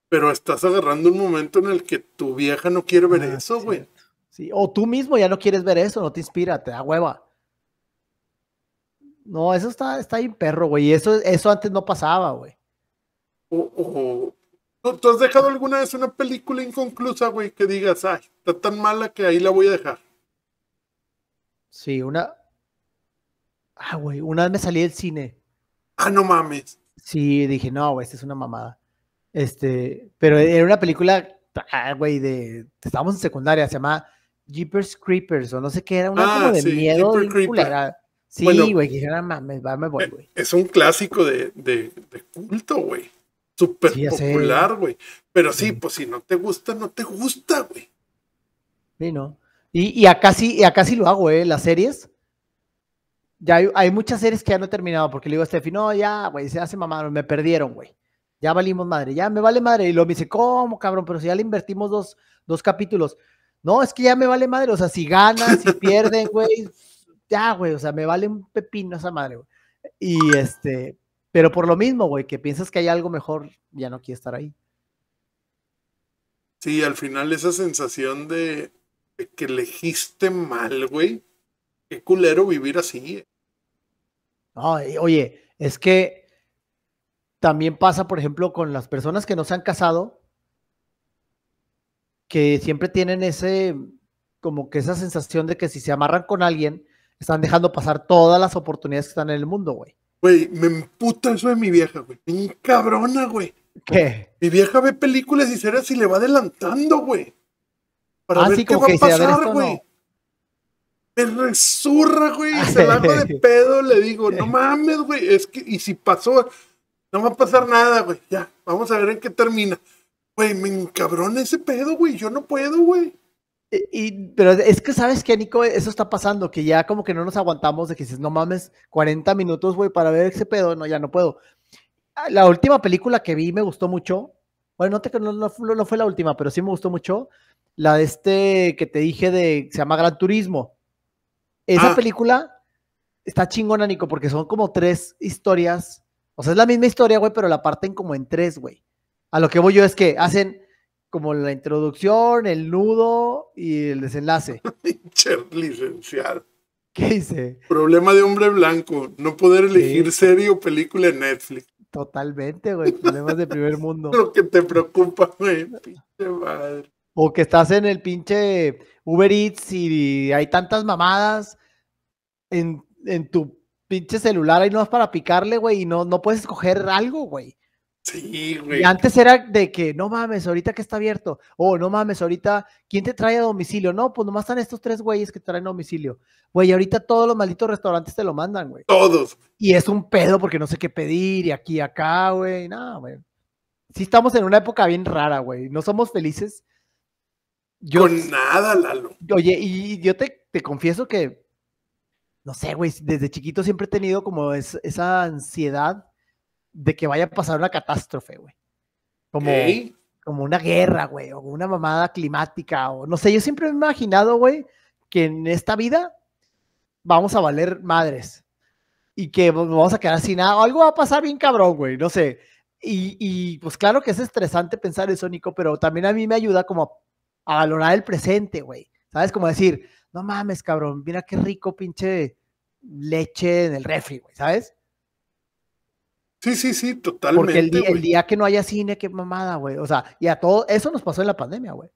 pero estás agarrando un momento en el que tu vieja no quiere ver ah, eso, güey. Sí. o tú mismo ya no quieres ver eso, no te inspira, te da hueva. No, eso está, está ahí perro, güey. Eso, eso antes no pasaba, güey. O, ¿Tú has dejado alguna vez una película inconclusa, güey, que digas, ay, está tan mala que ahí la voy a dejar? Sí, una, Ah, güey, una vez me salí del cine. Ah, no mames. Sí, dije, no, güey, esta es una mamada. Este, pero era una película, ah, güey, de. Estábamos en secundaria, se llama Jeepers Creepers, o no sé qué, era una ah, de sí, miedo. Sí, güey, bueno, que mames, va, me voy, eh, güey. Es un clásico de, de, de culto, güey. Super popular, güey. Pero sí, pues si no te gusta, no te gusta, güey. Sí, no. Y, y acá sí, y acá sí lo hago, ¿eh? Las series ya hay, muchas series que ya no he terminado porque le digo a Steffi, no, ya, güey, se hace mamá, me perdieron, güey. Ya valimos madre, ya me vale madre. Y luego me dice, ¿cómo, cabrón? Pero si ya le invertimos dos, capítulos. No, es que ya me vale madre, o sea, si ganan, si pierden, güey, ya, güey, o sea, me vale un pepino esa madre, güey. Y este, pero por lo mismo, güey, que piensas que hay algo mejor, ya no quiero estar ahí. Sí, al final esa sensación de que elegiste mal, güey, Qué culero vivir así. oye, es que también pasa, por ejemplo, con las personas que no se han casado, que siempre tienen ese, como que esa sensación de que si se amarran con alguien, están dejando pasar todas las oportunidades que están en el mundo, güey. Güey, me emputa eso de mi vieja, güey. Mi cabrona, güey. ¿Qué? Mi vieja ve películas y series y le va adelantando, güey. Para ah, ver qué va a pasar, güey me resurra, güey, se la de pedo, le digo, no mames, güey, es que, y si pasó, no va a pasar nada, güey, ya, vamos a ver en qué termina. Güey, me encabrona ese pedo, güey, yo no puedo, güey. Y, pero es que sabes qué, Nico, eso está pasando, que ya como que no nos aguantamos de que dices, no mames, 40 minutos, güey, para ver ese pedo, no, ya no puedo. Ah, la última película que vi me gustó mucho, bueno, no, te, no, no fue la última, pero sí me gustó mucho, la de este que te dije de, se llama Gran Turismo esa ah. película está chingona, Nico, porque son como tres historias. O sea, es la misma historia, güey, pero la parten como en tres, güey. A lo que voy yo es que hacen como la introducción, el nudo y el desenlace. Pinche licenciado. ¿Qué hice? Problema de hombre blanco, no poder elegir serie o película en Netflix. Totalmente, güey. Problemas de primer mundo. Lo que te preocupa, güey. Pinche madre. O que estás en el pinche Uber Eats y hay tantas mamadas en, tu pinche celular ahí no es para picarle, güey, y no, no puedes escoger algo, güey. Sí, güey. antes era de que, no mames, ahorita que está abierto. O no mames, ahorita, ¿quién te trae a domicilio? No, pues nomás están estos tres güeyes que traen a domicilio. Güey, ahorita todos los malditos restaurantes te lo mandan, güey. Todos. Y es un pedo porque no sé qué pedir y aquí y acá, güey. Nada, güey. Sí estamos en una época bien rara, güey. No somos felices, con nada, Lalo. Oye, y yo te, confieso que, no sé, güey, desde chiquito siempre he tenido como esa ansiedad de que vaya a pasar una catástrofe, güey. Como, como una guerra, güey, o una mamada climática, o no sé, yo siempre me he imaginado, güey, que en esta vida vamos a valer madres y que vamos a quedar sin nada, o algo va a pasar bien cabrón, güey, no sé. Y, pues claro que es estresante pensar eso, Nico, pero también a mí me ayuda como a a valorar el presente, güey. ¿Sabes? Como decir, no mames, cabrón, mira qué rico pinche leche en el refri, güey, ¿sabes? Sí, sí, sí, totalmente. Porque el, día, que no haya cine, qué mamada, güey. O sea, y a todo, eso nos pasó en la pandemia, güey.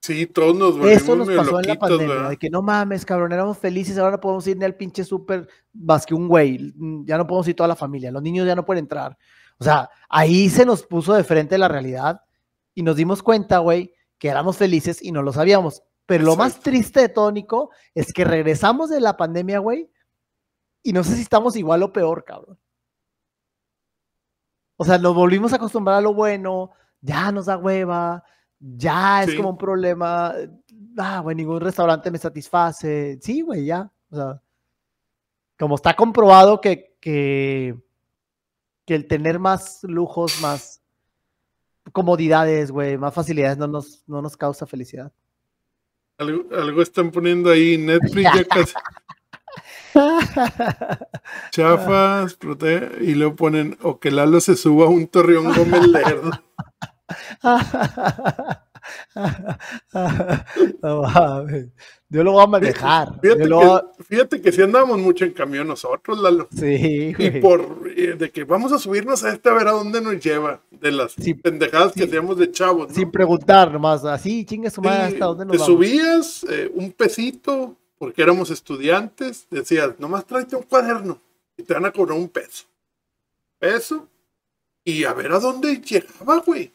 Sí, todos nos Eso nos pasó en la pandemia, de que no mames, cabrón, éramos felices, ahora no podemos ir ni al pinche súper más que un güey, ya no podemos ir toda la familia, los niños ya no pueden entrar. O sea, ahí se nos puso de frente la realidad y nos dimos cuenta, güey, que éramos felices y no lo sabíamos. Pero lo más triste de todo, es que regresamos de la pandemia, güey, y no sé si estamos igual o peor, cabrón. O sea, nos volvimos a acostumbrar a lo bueno, ya nos da hueva, ya es como un problema. Ah, güey, ningún restaurante me satisface. Sí, güey, ya. O sea, como está comprobado que, que el tener más lujos, más comodidades, güey, más facilidades no nos, no nos causa felicidad. Algo, están poniendo ahí, Netflix ya casi. Chafas, protege, y luego ponen o que Lalo se suba a un torreón Gómez Lerdo. no yo lo vamos a dejar Fíjate, que, si sí andamos mucho en camión nosotros, Lalo. Sí, Y por eh, de que vamos a subirnos a este a ver a dónde nos lleva, de las pendejadas que teníamos de chavos. Sin preguntar nomás, así chingue su hasta dónde nos Te subías eh, un pesito, porque éramos estudiantes, decías, nomás tráete un cuaderno y te van a cobrar un peso. Peso. Y a ver a dónde llegaba, güey.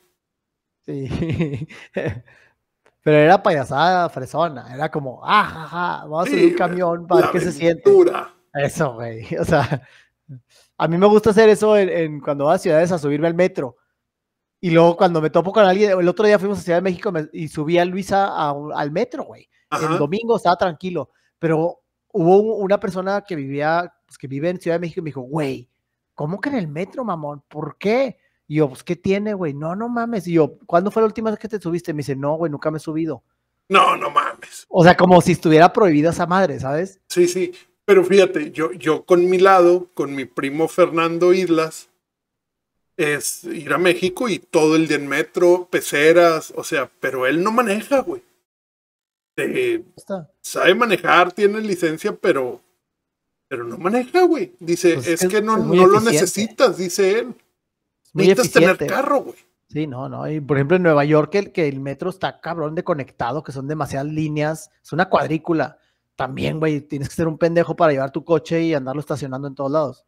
Sí. Pero era payasada, fresona. Era como, ah, ja, vamos a subir camión para ver qué se siente. Eso, güey. O sea, a mí me gusta hacer eso en, cuando va a ciudades a subirme al metro. Y luego cuando me topo con alguien, el otro día fuimos a Ciudad de México y subí a Luisa al metro, güey. El domingo estaba tranquilo, pero hubo una persona que vivía, pues, que vive en Ciudad de México y me dijo, güey, ¿cómo que en el metro, mamón? ¿Por qué? Y yo, pues, ¿qué tiene, güey? No, no mames. Y yo, ¿cuándo fue la última vez que te subiste? Me dice, no, güey, nunca me he subido. No, no mames. O sea, como si estuviera prohibida esa madre, ¿sabes? Sí, sí. Pero fíjate, yo, yo con mi lado, con mi primo Fernando Islas, es ir a México y todo el día en metro, peceras, o sea, pero él no maneja, güey. Eh, sabe manejar, tiene licencia, pero, pero no maneja, güey. Dice, pues es, es, que no, no lo necesitas, dice él. Muy necesitas tener carro, güey. Sí, no, no. Y por ejemplo, en Nueva York, el, que el metro está cabrón de conectado, que son demasiadas líneas, es una cuadrícula. También, güey, tienes que ser un pendejo para llevar tu coche y andarlo estacionando en todos lados.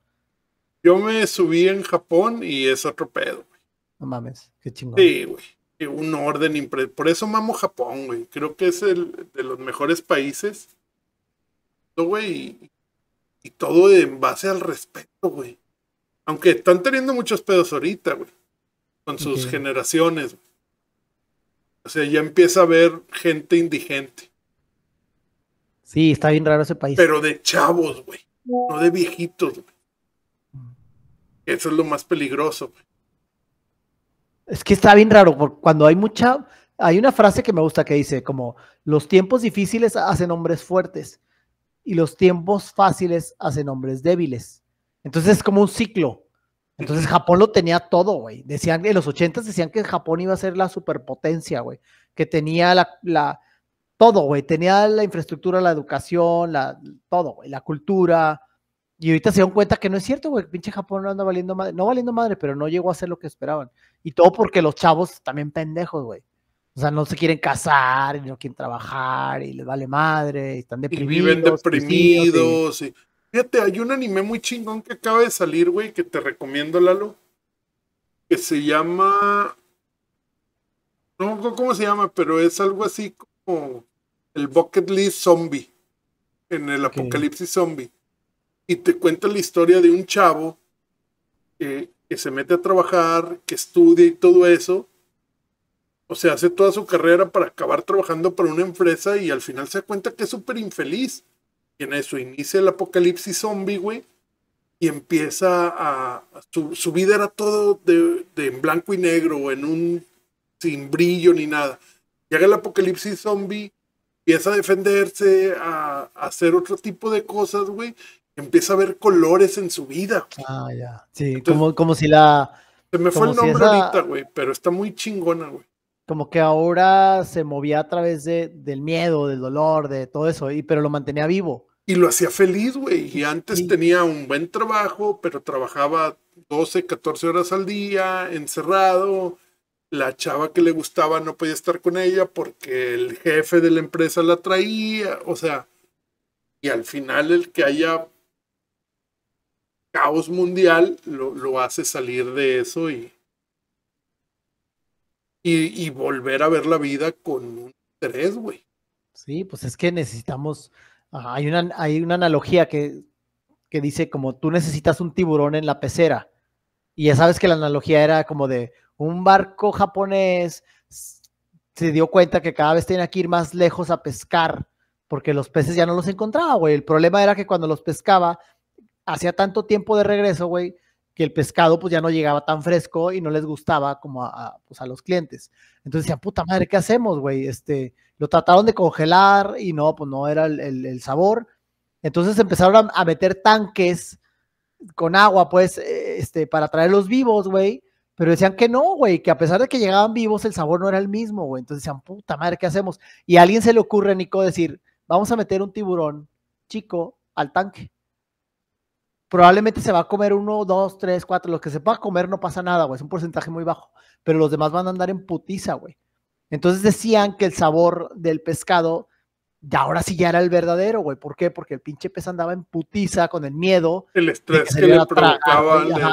Yo me subí en Japón y es otro pedo, güey. No mames, qué chingón. Sí, güey. Un orden Por eso mamo Japón, güey. Creo que es el de los mejores países. güey. y todo en base al respeto, güey. Aunque están teniendo muchos pedos ahorita, güey. Con sus generaciones. O sea, ya empieza a haber gente indigente. Sí, está bien raro ese país. Pero de chavos, güey. No de viejitos, güey. Eso es lo más peligroso, güey. Es que está bien raro, porque cuando hay mucha. Hay una frase que me gusta que dice, como, los tiempos difíciles hacen hombres fuertes y los tiempos fáciles hacen hombres débiles. Entonces es como un ciclo. Entonces Japón lo tenía todo, güey. Decían, en los ochentas decían que Japón iba a ser la superpotencia, güey. Que tenía la, todo, güey. Tenía la infraestructura, la educación, la, todo, güey. La cultura. Y ahorita se dan cuenta que no es cierto, güey. Pinche Japón no anda valiendo madre. No valiendo madre, pero no llegó a ser lo que esperaban. Y todo porque los chavos también pendejos, güey. O sea, no se quieren casar, y no quieren trabajar, y les vale madre, y están deprimidos. Y viven deprimidos. Y... Fíjate, hay un anime muy chingón que acaba de salir, güey, que te recomiendo, Lalo. Que se llama. No acuerdo cómo se llama, pero es algo así como el Bucket List Zombie. En el apocalipsis zombie. Y te cuenta la historia de un chavo que, que se mete a trabajar, que estudia y todo eso. O sea, hace toda su carrera para acabar trabajando para una empresa y al final se da cuenta que es súper infeliz en eso inicia el apocalipsis zombie, güey. Y empieza a. Su, vida era todo de, en blanco y negro, en un. sin brillo ni nada. Llega el apocalipsis zombie, empieza a defenderse, a, hacer otro tipo de cosas, güey. Empieza a ver colores en su vida. Ah, ya. Sí, como, como si la. Se me fue el nombre ahorita, güey, pero está muy chingona, güey como que ahora se movía a través de, del miedo, del dolor, de todo eso, y, pero lo mantenía vivo y lo hacía feliz, güey. Y antes tenía un buen trabajo, pero trabajaba 12, 14 horas al día, encerrado. La chava que le gustaba no podía estar con ella porque el jefe de la empresa la traía. O sea, y al final el que haya caos mundial lo, hace salir de eso y, y volver a ver la vida con un interés, güey. Sí, pues es que necesitamos hay, una, analogía que, dice como tú necesitas un tiburón en la pecera. Y ya sabes que la analogía era como de un barco japonés se dio cuenta que cada vez tenía que ir más lejos a pescar porque los peces ya no los encontraba, güey. El problema era que cuando los pescaba, hacía tanto tiempo de regreso, güey, que el pescado pues ya no llegaba tan fresco y no les gustaba como a, pues, a los clientes. Entonces decía puta madre, ¿qué hacemos, güey? Este, lo trataron de congelar y no, pues no era el, sabor. Entonces empezaron a, meter tanques con agua, pues, eh, este, para traerlos vivos, güey. Pero decían que no, güey, que a pesar de que llegaban vivos, el sabor no era el mismo, güey. Entonces decían, puta madre, ¿qué hacemos? Y a alguien se le ocurre, Nico, decir, vamos a meter un tiburón chico al tanque. Probablemente se va a comer uno, dos, tres, cuatro. Los que se va a comer no pasa nada, güey. Es un porcentaje muy bajo. Pero los demás van a andar en putiza, güey. Entonces decían que el sabor del pescado ya ahora sí ya era el verdadero, güey. ¿Por qué? Porque el pinche pez andaba en putiza con el miedo. El estrés que, le eh.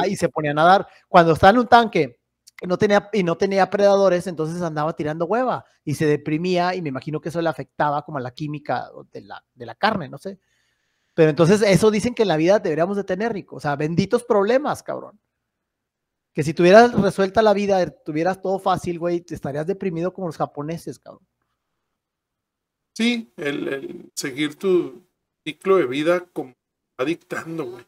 Y, se ponía a nadar. Cuando estaba en un tanque y no tenía, y no tenía predadores, entonces andaba tirando hueva y se deprimía y me imagino que eso le afectaba como a la química de la, de la carne, no sé. Pero entonces eso dicen que en la vida deberíamos de tener, Rico. O sea, benditos problemas, cabrón. Que si tuvieras resuelta la vida, eh, tuvieras todo fácil, güey, te estarías deprimido como los japoneses, cabrón. Sí, el, seguir tu ciclo de vida como está dictando, güey.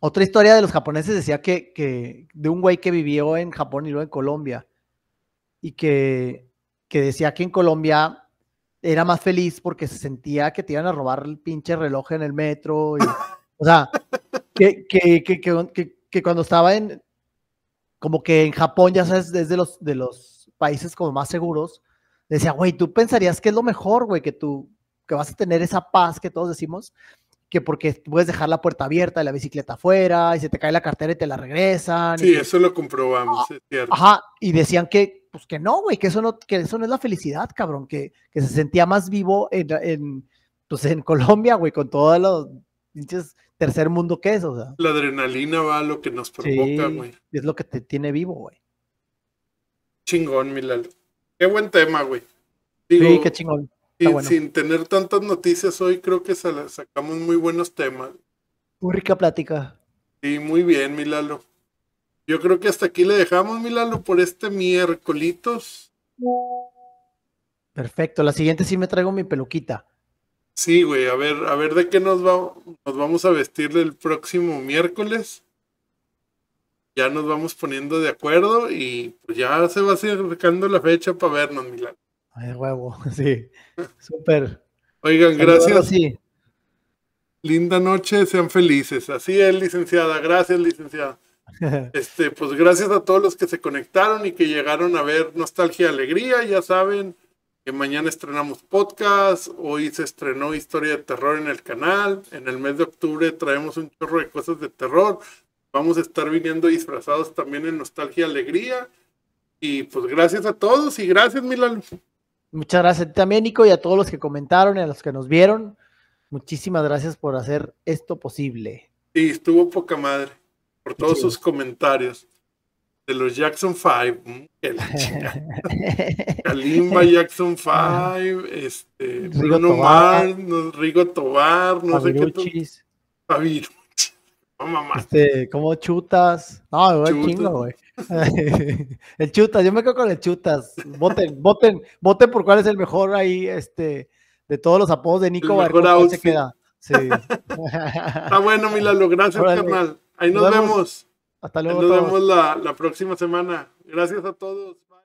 Otra historia de los japoneses decía que, de un güey que vivió en Japón y luego en Colombia y que, que decía que en Colombia era más feliz porque se sentía que te iban a robar el pinche reloj en el metro. o sea, que, que, cuando estaba en, como que en Japón, ya sabes, desde los, de los países como más seguros, decía, güey, tú pensarías que es lo mejor, güey, que tú, que vas a tener esa paz que todos decimos, que porque puedes dejar la puerta abierta y la bicicleta afuera, y se te cae la cartera y te la regresan. Sí, eso lo comprobamos, ah, es cierto. Ajá, y decían que, pues que no, güey, que eso no, que eso no es la felicidad, cabrón, que, que se sentía más vivo en, en pues, en Colombia, güey, con todos los pinches tercer mundo que es, o sea. La adrenalina va a lo que nos provoca, güey. Sí, es lo que te tiene vivo, güey. Chingón, Milalo Qué buen tema, güey. Sí, qué chingón. sin, sin tener tantas noticias hoy, creo que sacamos muy buenos temas. Muy rica plática. Sí, muy bien, Milalo. Yo creo que hasta aquí le dejamos, Milalo, por este miércolitos. Perfecto, la siguiente sí me traigo mi peluquita. Sí, güey, a ver, a ver de qué nos, nos vamos a vestir el próximo miércoles. Ya nos vamos poniendo de acuerdo y pues ya se va acercando la fecha para vernos, Milán. Ay, huevo, sí. Súper. Oigan, gracias. Linda noche, sean felices. Así es, licenciada. Gracias, licenciada. Este, pues gracias a todos los que se conectaron y que llegaron a ver Nostalgia y Alegría. Ya saben, que mañana estrenamos podcast, hoy se estrenó Historia de Terror en el canal, en el mes de octubre traemos un chorro de cosas de terror, vamos a estar viniendo disfrazados también en Nostalgia y Alegría, y pues gracias a todos y gracias milan Muchas gracias a ti también Nico y a todos los que comentaron y a los que nos vieron, muchísimas gracias por hacer esto posible. Y estuvo poca madre por todos sus comentarios de los Jackson 5, mm, Kalimba Jackson 5, ah. este, Rigo Bruno Mar Rigo Tobar, no sé qué. Javier. mamá. Este, como chutas. No, el chingo, güey. el chutas, yo me quedo con el chutas. Voten, voten, voten por cuál es el mejor ahí, este, de todos los apodos de Nico Barco. se queda. Está bueno, Milalo, gracias, carnal. Ahí nos, vemos. Hasta luego. Nos vemos la, la próxima semana. Gracias a todos.